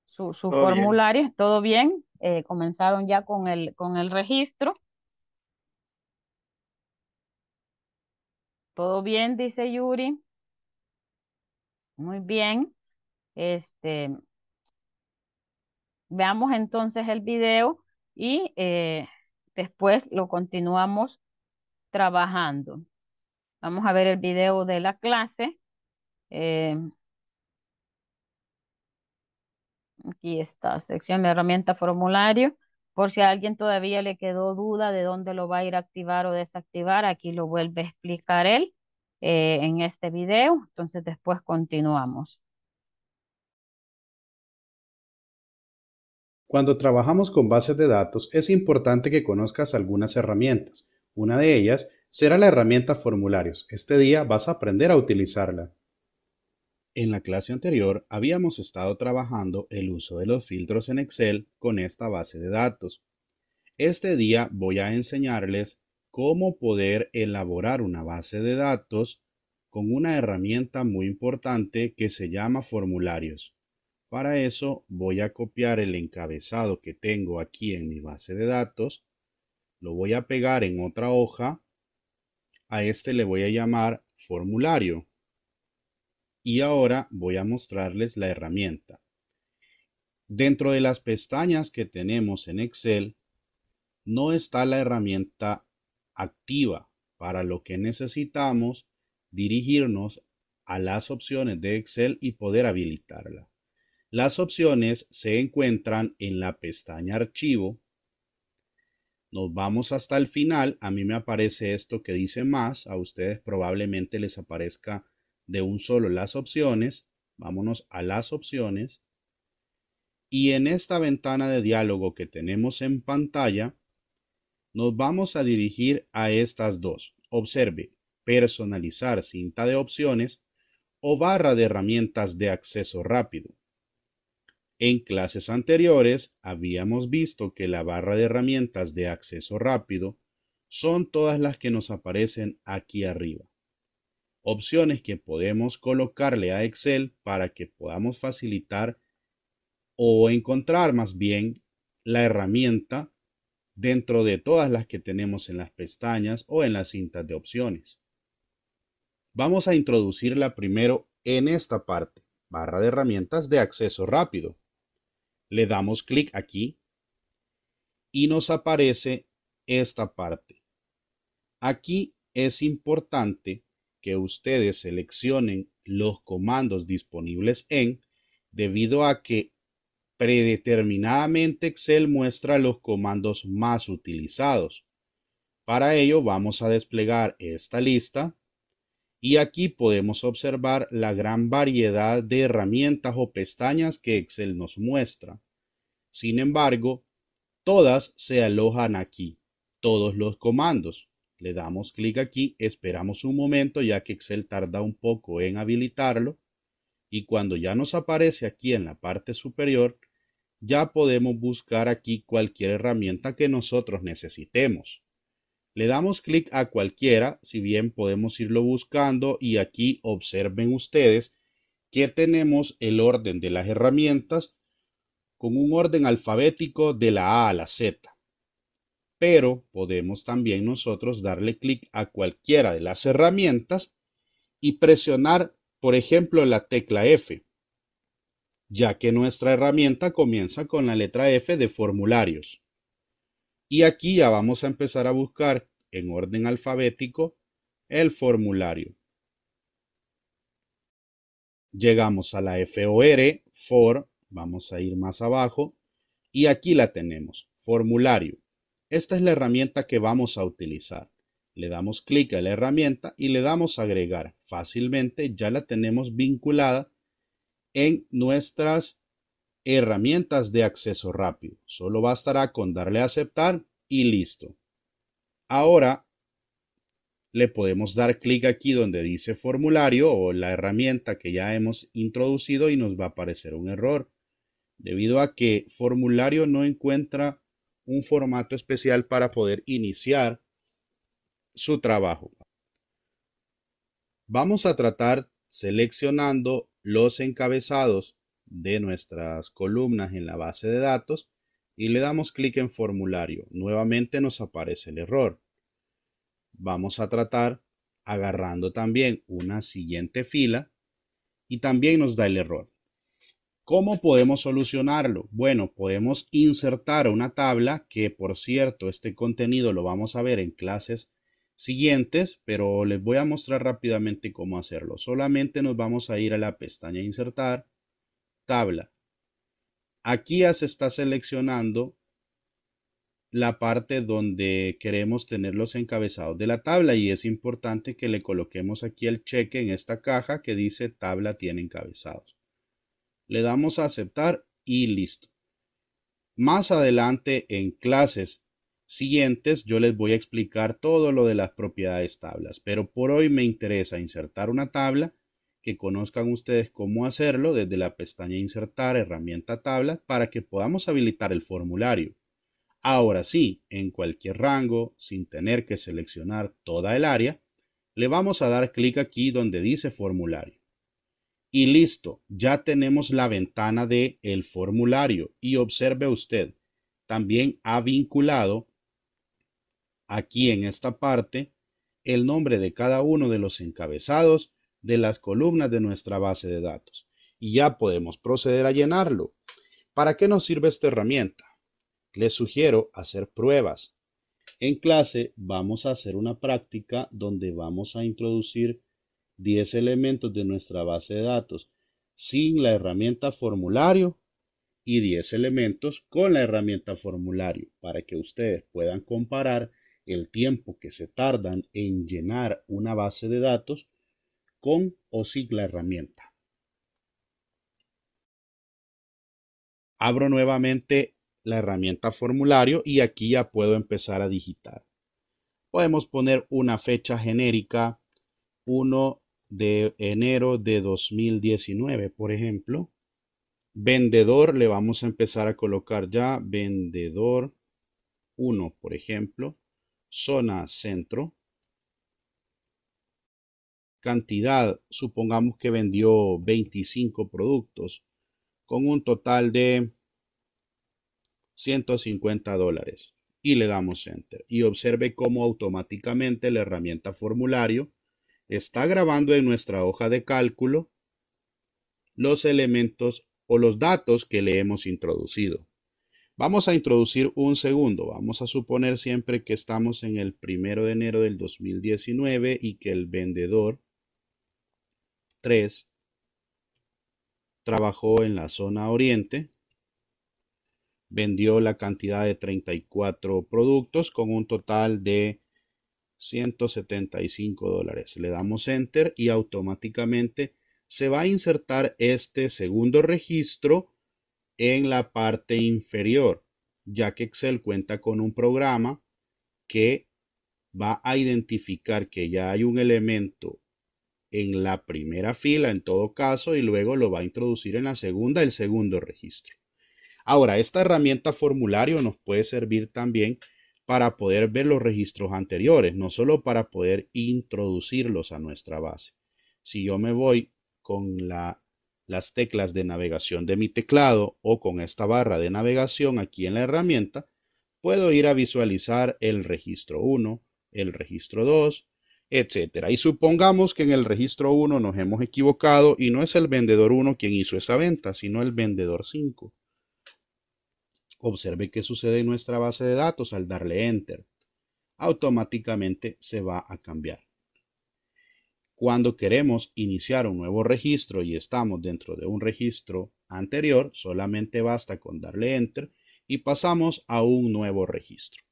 su, su formulario, todo bien, eh, comenzaron ya con el, con el registro. Todo bien, dice Yuri. Muy bien. Este, veamos entonces el video y eh, después lo continuamos trabajando. Vamos a ver el video de la clase. Eh, Aquí está, sección de herramienta formulario. Por si a alguien todavía le quedó duda de dónde lo va a ir a activar o desactivar, aquí lo vuelve a explicar él eh, en este video. Entonces después continuamos. Cuando trabajamos con bases de datos es importante que conozcas algunas herramientas. Una de ellas será la herramienta formularios. Este día vas a aprender a utilizarla. En la clase anterior habíamos estado trabajando el uso de los filtros en Excel con esta base de datos. Este día voy a enseñarles cómo poder elaborar una base de datos con una herramienta muy importante que se llama formularios. Para eso voy a copiar el encabezado que tengo aquí en mi base de datos, lo voy a pegar en otra hoja, a este le voy a llamar formulario y ahora voy a mostrarles la herramienta. Dentro de las pestañas que tenemos en Excel, no está la herramienta activa, para lo que necesitamos dirigirnos a las opciones de Excel y poder habilitarla. Las opciones se encuentran en la pestaña Archivo. Nos vamos hasta el final. A mí me aparece esto que dice más. A ustedes probablemente les aparezca de un solo las opciones. Vámonos a las opciones. Y en esta ventana de diálogo que tenemos en pantalla, nos vamos a dirigir a estas dos. Observe, personalizar cinta de opciones o barra de herramientas de acceso rápido. En clases anteriores habíamos visto que la barra de herramientas de acceso rápido son todas las que nos aparecen aquí arriba opciones que podemos colocarle a Excel para que podamos facilitar o encontrar más bien la herramienta dentro de todas las que tenemos en las pestañas o en las cintas de opciones. Vamos a introducirla primero en esta parte, barra de herramientas de acceso rápido. Le damos clic aquí y nos aparece esta parte. Aquí es importante que ustedes seleccionen los comandos disponibles en, debido a que predeterminadamente Excel muestra los comandos más utilizados. Para ello vamos a desplegar esta lista y aquí podemos observar la gran variedad de herramientas o pestañas que Excel nos muestra. Sin embargo, todas se alojan aquí, todos los comandos. Le damos clic aquí, esperamos un momento ya que Excel tarda un poco en habilitarlo y cuando ya nos aparece aquí en la parte superior, ya podemos buscar aquí cualquier herramienta que nosotros necesitemos. Le damos clic a cualquiera, si bien podemos irlo buscando y aquí observen ustedes que tenemos el orden de las herramientas con un orden alfabético de la A a la Z pero podemos también nosotros darle clic a cualquiera de las herramientas y presionar, por ejemplo, la tecla F, ya que nuestra herramienta comienza con la letra F de formularios. Y aquí ya vamos a empezar a buscar en orden alfabético el formulario. Llegamos a la FOR, for, vamos a ir más abajo, y aquí la tenemos, formulario. Esta es la herramienta que vamos a utilizar. Le damos clic a la herramienta y le damos agregar. Fácilmente ya la tenemos vinculada en nuestras herramientas de acceso rápido. Solo bastará con darle a aceptar y listo. Ahora le podemos dar clic aquí donde dice formulario o la herramienta que ya hemos introducido y nos va a aparecer un error debido a que formulario no encuentra un formato especial para poder iniciar su trabajo. Vamos a tratar seleccionando los encabezados de nuestras columnas en la base de datos y le damos clic en formulario. Nuevamente nos aparece el error. Vamos a tratar agarrando también una siguiente fila y también nos da el error. ¿Cómo podemos solucionarlo? Bueno, podemos insertar una tabla que, por cierto, este contenido lo vamos a ver en clases siguientes, pero les voy a mostrar rápidamente cómo hacerlo. Solamente nos vamos a ir a la pestaña Insertar, Tabla. Aquí ya se está seleccionando la parte donde queremos tener los encabezados de la tabla y es importante que le coloquemos aquí el cheque en esta caja que dice tabla tiene encabezados le damos a aceptar y listo. Más adelante en clases siguientes yo les voy a explicar todo lo de las propiedades tablas, pero por hoy me interesa insertar una tabla, que conozcan ustedes cómo hacerlo desde la pestaña insertar herramienta tabla para que podamos habilitar el formulario. Ahora sí, en cualquier rango, sin tener que seleccionar toda el área, le vamos a dar clic aquí donde dice formulario y listo, ya tenemos la ventana de el formulario y observe usted, también ha vinculado aquí en esta parte el nombre de cada uno de los encabezados de las columnas de nuestra base de datos y ya podemos proceder a llenarlo. ¿Para qué nos sirve esta herramienta? Les sugiero hacer pruebas. En clase vamos a hacer una práctica donde vamos a introducir 10 elementos de nuestra base de datos sin la herramienta formulario y 10 elementos con la herramienta formulario para que ustedes puedan comparar el tiempo que se tardan en llenar una base de datos con o sin la herramienta. Abro nuevamente la herramienta formulario y aquí ya puedo empezar a digitar. Podemos poner una fecha genérica 1 de enero de 2019, por ejemplo. Vendedor, le vamos a empezar a colocar ya vendedor 1, por ejemplo. Zona centro. Cantidad, supongamos que vendió 25 productos con un total de 150 dólares. Y le damos enter. Y observe cómo automáticamente la herramienta formulario está grabando en nuestra hoja de cálculo los elementos o los datos que le hemos introducido. Vamos a introducir un segundo. Vamos a suponer siempre que estamos en el primero de enero del 2019 y que el vendedor 3 trabajó en la zona oriente, vendió la cantidad de 34 productos con un total de 175 dólares. Le damos enter y automáticamente se va a insertar este segundo registro en la parte inferior, ya que Excel cuenta con un programa que va a identificar que ya hay un elemento en la primera fila en todo caso y luego lo va a introducir en la segunda, el segundo registro. Ahora, esta herramienta formulario nos puede servir también para poder ver los registros anteriores, no solo para poder introducirlos a nuestra base. Si yo me voy con las teclas de navegación de mi teclado o con esta barra de navegación aquí en la herramienta, puedo ir a visualizar el registro 1, el registro 2, etc. Y supongamos que en el registro 1 nos hemos equivocado y no es el vendedor 1 quien hizo esa venta, sino el vendedor 5. Observe qué sucede en nuestra base de datos al darle Enter. Automáticamente se va a cambiar. Cuando queremos iniciar un nuevo registro y estamos dentro de un registro anterior, solamente basta con darle Enter y pasamos a un nuevo registro.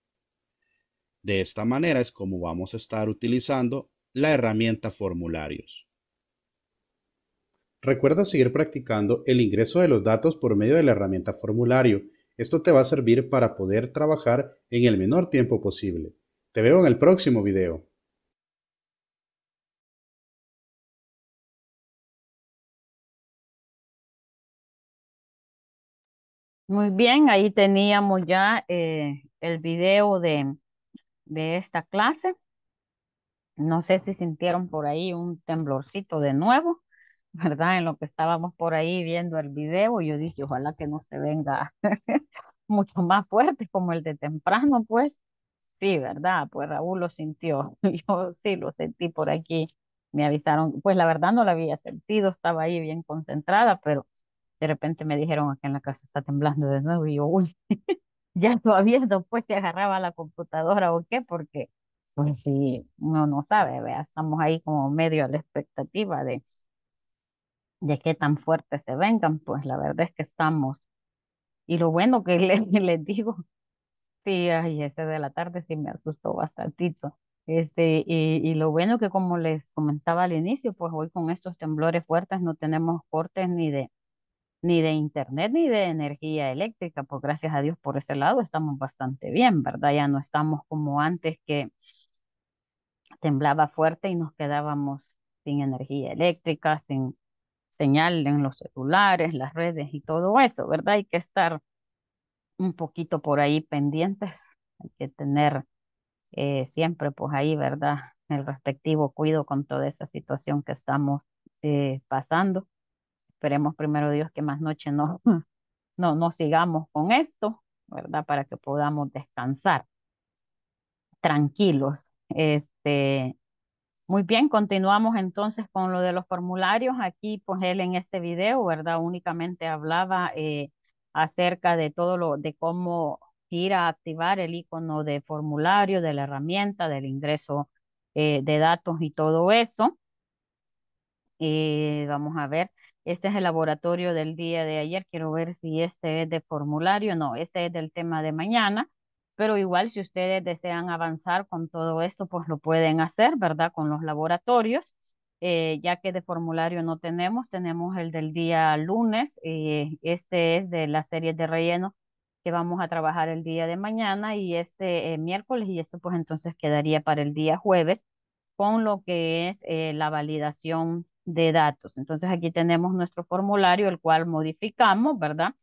De esta manera es como vamos a estar utilizando la herramienta formularios. Recuerda seguir practicando el ingreso de los datos por medio de la herramienta formulario esto te va a servir para poder trabajar en el menor tiempo posible. Te veo en el próximo video. Muy bien, ahí teníamos ya eh, el video de, de esta clase. No sé si sintieron por ahí un temblorcito de nuevo. ¿verdad? En lo que estábamos por ahí viendo el video, yo dije, ojalá que no se venga mucho más fuerte como el de temprano, pues sí, ¿verdad? Pues Raúl lo sintió, yo sí lo sentí por aquí, me avisaron, pues la verdad no la había sentido, estaba ahí bien concentrada, pero de repente me dijeron aquí en la casa está temblando de nuevo y yo, uy, ya todavía pues, se agarraba la computadora o qué, porque pues sí, uno no sabe, vea, estamos ahí como medio a la expectativa de de qué tan fuertes se vengan, pues la verdad es que estamos. Y lo bueno que les, digo, sí, ay, ese de la tarde sí me asustó bastantito. Este, y, y lo bueno que como les comentaba al inicio, pues hoy con estos temblores fuertes no tenemos cortes ni de, ni de internet ni de energía eléctrica, pues gracias a Dios por ese lado estamos bastante bien, ¿verdad? Ya no estamos como antes que temblaba fuerte y nos quedábamos sin energía eléctrica, sin, señal en los celulares, las redes y todo eso, ¿verdad? Hay que estar un poquito por ahí pendientes, hay que tener eh, siempre pues ahí, ¿verdad? El respectivo cuido con toda esa situación que estamos eh, pasando. Esperemos primero Dios que más noche no, no, no sigamos con esto, ¿verdad? Para que podamos descansar tranquilos. Este, muy bien, continuamos entonces con lo de los formularios. Aquí, pues él en este video, ¿verdad? Únicamente hablaba eh, acerca de todo lo, de cómo ir a activar el icono de formulario, de la herramienta, del ingreso eh, de datos y todo eso. Eh, vamos a ver, este es el laboratorio del día de ayer. Quiero ver si este es de formulario. No, este es del tema de mañana pero igual si ustedes desean avanzar con todo esto, pues lo pueden hacer, ¿verdad? Con los laboratorios, eh, ya que de formulario no tenemos, tenemos el del día lunes, eh, este es de la serie de relleno que vamos a trabajar el día de mañana y este eh, miércoles y esto pues entonces quedaría para el día jueves con lo que es la validación de datos. Entonces aquí tenemos nuestro formulario, el cual modificamos, ¿verdad?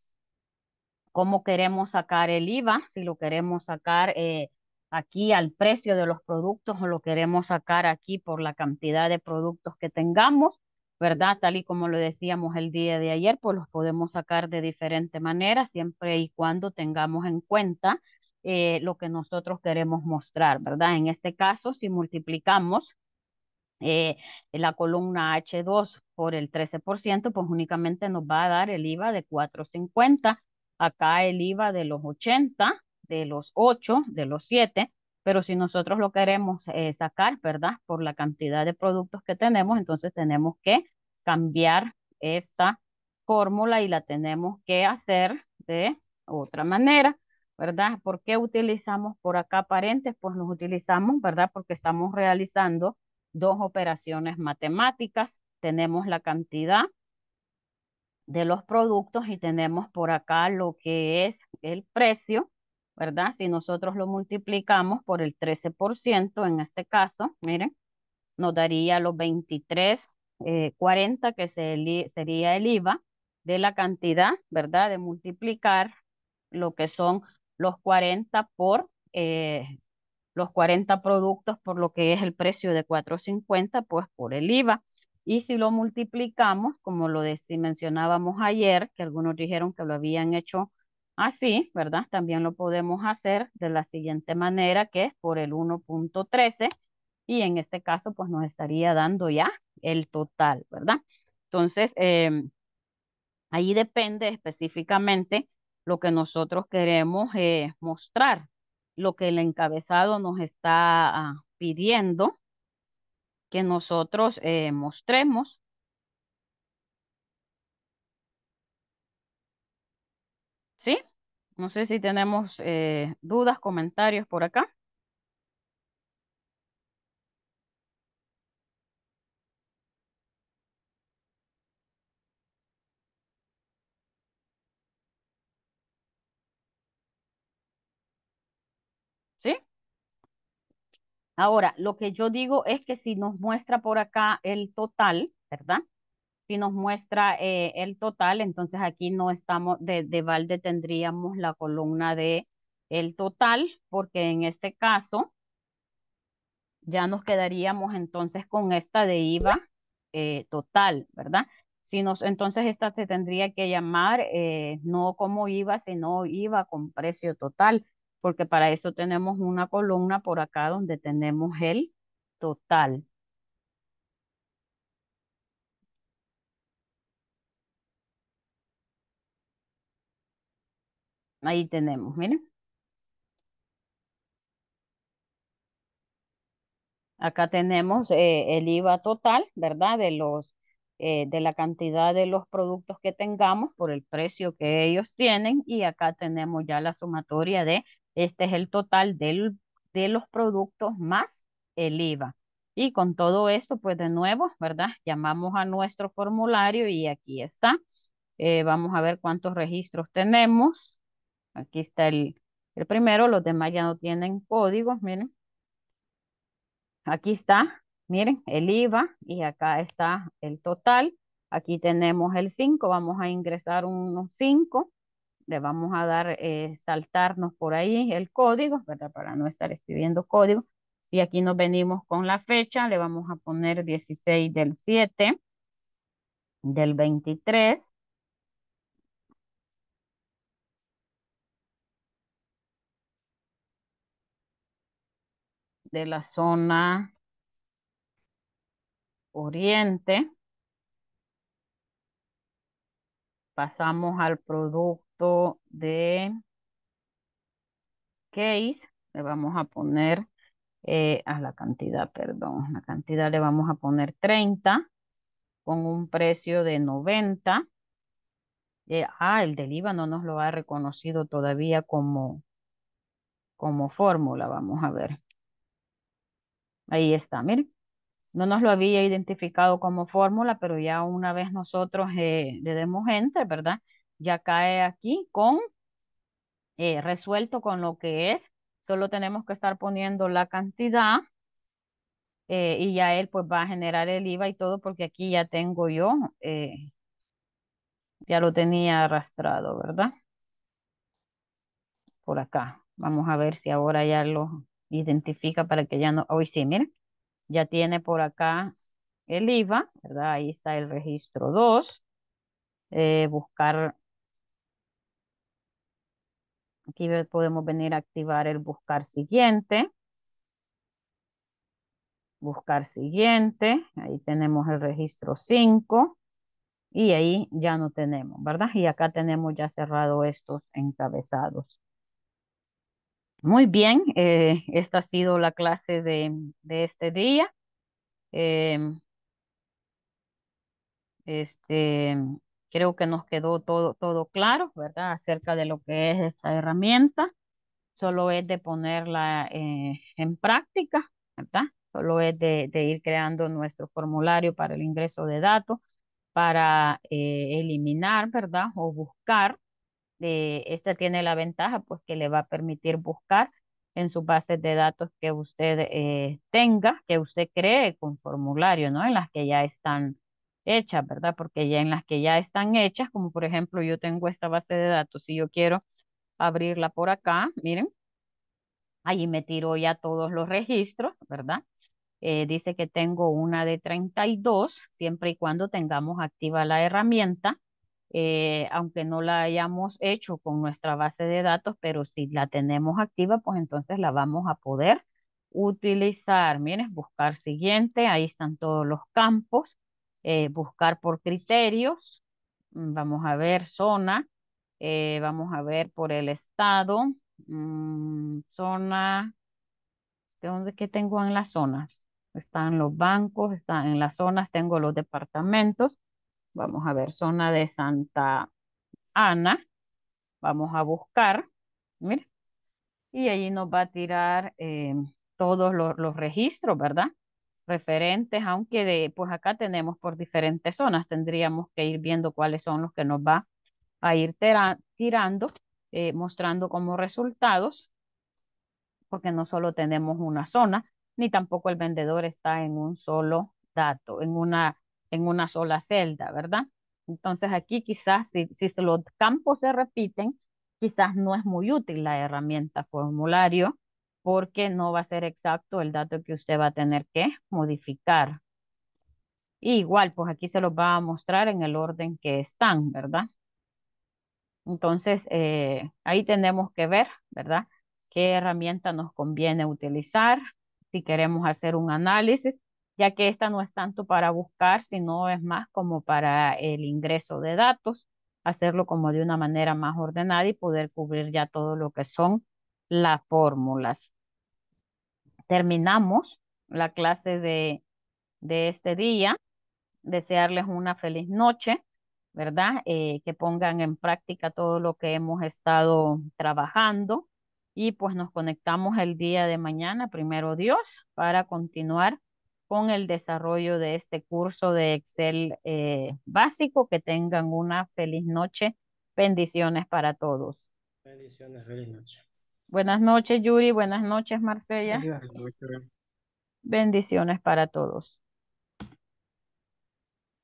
cómo queremos sacar el IVA, si lo queremos sacar eh, aquí al precio de los productos o lo queremos sacar aquí por la cantidad de productos que tengamos, ¿verdad? Tal y como lo decíamos el día de ayer, pues los podemos sacar de diferente manera, siempre y cuando tengamos en cuenta eh, lo que nosotros queremos mostrar, ¿verdad? En este caso, si multiplicamos eh, la columna H2 por el 13%, pues únicamente nos va a dar el IVA de 450 acá el IVA de los 80, de los 8, de los 7, pero si nosotros lo queremos eh, sacar, ¿verdad? Por la cantidad de productos que tenemos, entonces tenemos que cambiar esta fórmula y la tenemos que hacer de otra manera, ¿verdad? ¿Por qué utilizamos por acá paréntesis?, Pues los utilizamos, ¿verdad? Porque estamos realizando dos operaciones matemáticas. Tenemos la cantidad de los productos y tenemos por acá lo que es el precio, ¿verdad? Si nosotros lo multiplicamos por el 13% en este caso, miren, nos daría los 23.40 eh, que sería el IVA de la cantidad, ¿verdad? De multiplicar lo que son los 40 por eh, los 40 productos por lo que es el precio de 4.50, pues por el IVA. Y si lo multiplicamos, como lo mencionábamos ayer, que algunos dijeron que lo habían hecho así, ¿verdad? También lo podemos hacer de la siguiente manera, que es por el 1.13. Y en este caso, pues nos estaría dando ya el total, ¿verdad? Entonces, em, ahí depende específicamente lo que nosotros queremos eh, mostrar, lo que el encabezado nos está ah, pidiendo, que nosotros eh, mostremos. ¿Sí? No sé si tenemos eh, dudas, comentarios por acá. Ahora, lo que yo digo es que si nos muestra por acá el total, ¿verdad? Si nos muestra eh, el total, entonces aquí no estamos, de, balde tendríamos la columna de el total, porque en este caso ya nos quedaríamos entonces con esta de IVA eh, total, ¿verdad? Si nos, entonces esta se tendría que llamar eh, no como IVA, sino IVA con precio total, porque para eso tenemos una columna por acá donde tenemos el total. Ahí tenemos, miren. Acá tenemos eh, el IVA total, ¿verdad? De los eh, de la cantidad de los productos que tengamos por el precio que ellos tienen y acá tenemos ya la sumatoria de este es el total de los productos más el IVA. Y con todo esto, pues de nuevo, ¿verdad? Llamamos a nuestro formulario y aquí está. Eh, vamos a ver cuántos registros tenemos. Aquí está el, el primero, los demás ya no tienen códigos, miren. Aquí está, miren, el IVA y acá está el total. Aquí tenemos el 5, vamos a ingresar unos 5 le vamos a dar eh, saltarnos por ahí el código, ¿verdad? Para no estar escribiendo código. Y aquí nos venimos con la fecha, le vamos a poner 16 del 7, del 23. de la zona oriente. Pasamos al producto de case, le vamos a poner eh, a la cantidad, perdón, la cantidad le vamos a poner 30 con un precio de 90. Eh, ah, el del IVA no nos lo ha reconocido todavía como, como fórmula, vamos a ver. Ahí está, miren. No nos lo había identificado como fórmula, pero ya una vez nosotros eh, le demos enter, ¿verdad? ya cae aquí con eh, resuelto con lo que es. Solo tenemos que estar poniendo la cantidad eh, y ya él pues va a generar el IVA y todo porque aquí ya tengo yo, eh, ya lo tenía arrastrado, ¿verdad? Por acá. Vamos a ver si ahora ya lo identifica para que ya no, hoy sí, miren, ya tiene por acá el IVA, ¿verdad? Ahí está el registro 2. buscar Aquí podemos venir a activar el buscar siguiente. Buscar siguiente. Ahí tenemos el registro 5. Y ahí ya no tenemos, ¿verdad? Y acá tenemos ya cerrado estos encabezados. Muy bien, eh, esta ha sido la clase de, este día. Em, este, Creo que nos quedó todo, todo claro, ¿verdad? Acerca de lo que es esta herramienta. Solo es de ponerla eh, en práctica, ¿verdad? Solo es de, ir creando nuestro formulario para el ingreso de datos, para eh, eliminar, ¿verdad? O buscar. Eh, esta tiene la ventaja, pues, que le va a permitir buscar en sus bases de datos que usted tenga, que usted cree con formulario, ¿no? En las que ya están hechas, ¿verdad? Porque ya en las que ya están hechas, como por ejemplo yo tengo esta base de datos y yo quiero abrirla por acá, miren, ahí me tiro ya todos los registros, ¿verdad? Eh, dice que tengo una de 32, siempre y cuando tengamos activa la herramienta, eh, aunque no la hayamos hecho con nuestra base de datos, pero si la tenemos activa, pues entonces la vamos a poder utilizar. Miren, buscar siguiente, ahí están todos los campos. Eh, buscar por criterios, mm, vamos a ver zona, eh, vamos a ver por el estado, mm, zona, ¿de dónde que tengo en las zonas? Están los bancos, están en las zonas, tengo los departamentos, vamos a ver zona de Santa Ana, vamos a buscar, mira, y allí nos va a tirar eh, todos los, los registros, ¿verdad? referentes, aunque de, pues acá tenemos por diferentes zonas, tendríamos que ir viendo cuáles son los que nos va a ir tirando, eh, mostrando como resultados, porque no solo tenemos una zona, ni tampoco el vendedor está en un solo dato, en una, en una sola celda, ¿verdad? Entonces aquí quizás si, si los campos se repiten, quizás no es muy útil la herramienta formulario porque no va a ser exacto el dato que usted va a tener que modificar. igual, pues aquí se los va a mostrar en el orden que están, ¿verdad? Entonces, eh, ahí tenemos que ver, ¿verdad? Qué herramienta nos conviene utilizar si queremos hacer un análisis, ya que esta no es tanto para buscar, sino es más como para el ingreso de datos, hacerlo como de una manera más ordenada y poder cubrir ya todo lo que son las fórmulas terminamos la clase de, de este día. Desearles una feliz noche, ¿verdad? Eh, que pongan en práctica todo lo que hemos estado trabajando y pues nos conectamos el día de mañana, primero Dios, para continuar con el desarrollo de este curso de Excel eh, básico. Que tengan una feliz noche. Bendiciones para todos. Bendiciones, feliz noche. Buenas noches, Yuri. Buenas noches, Marcella. Bendiciones para todos.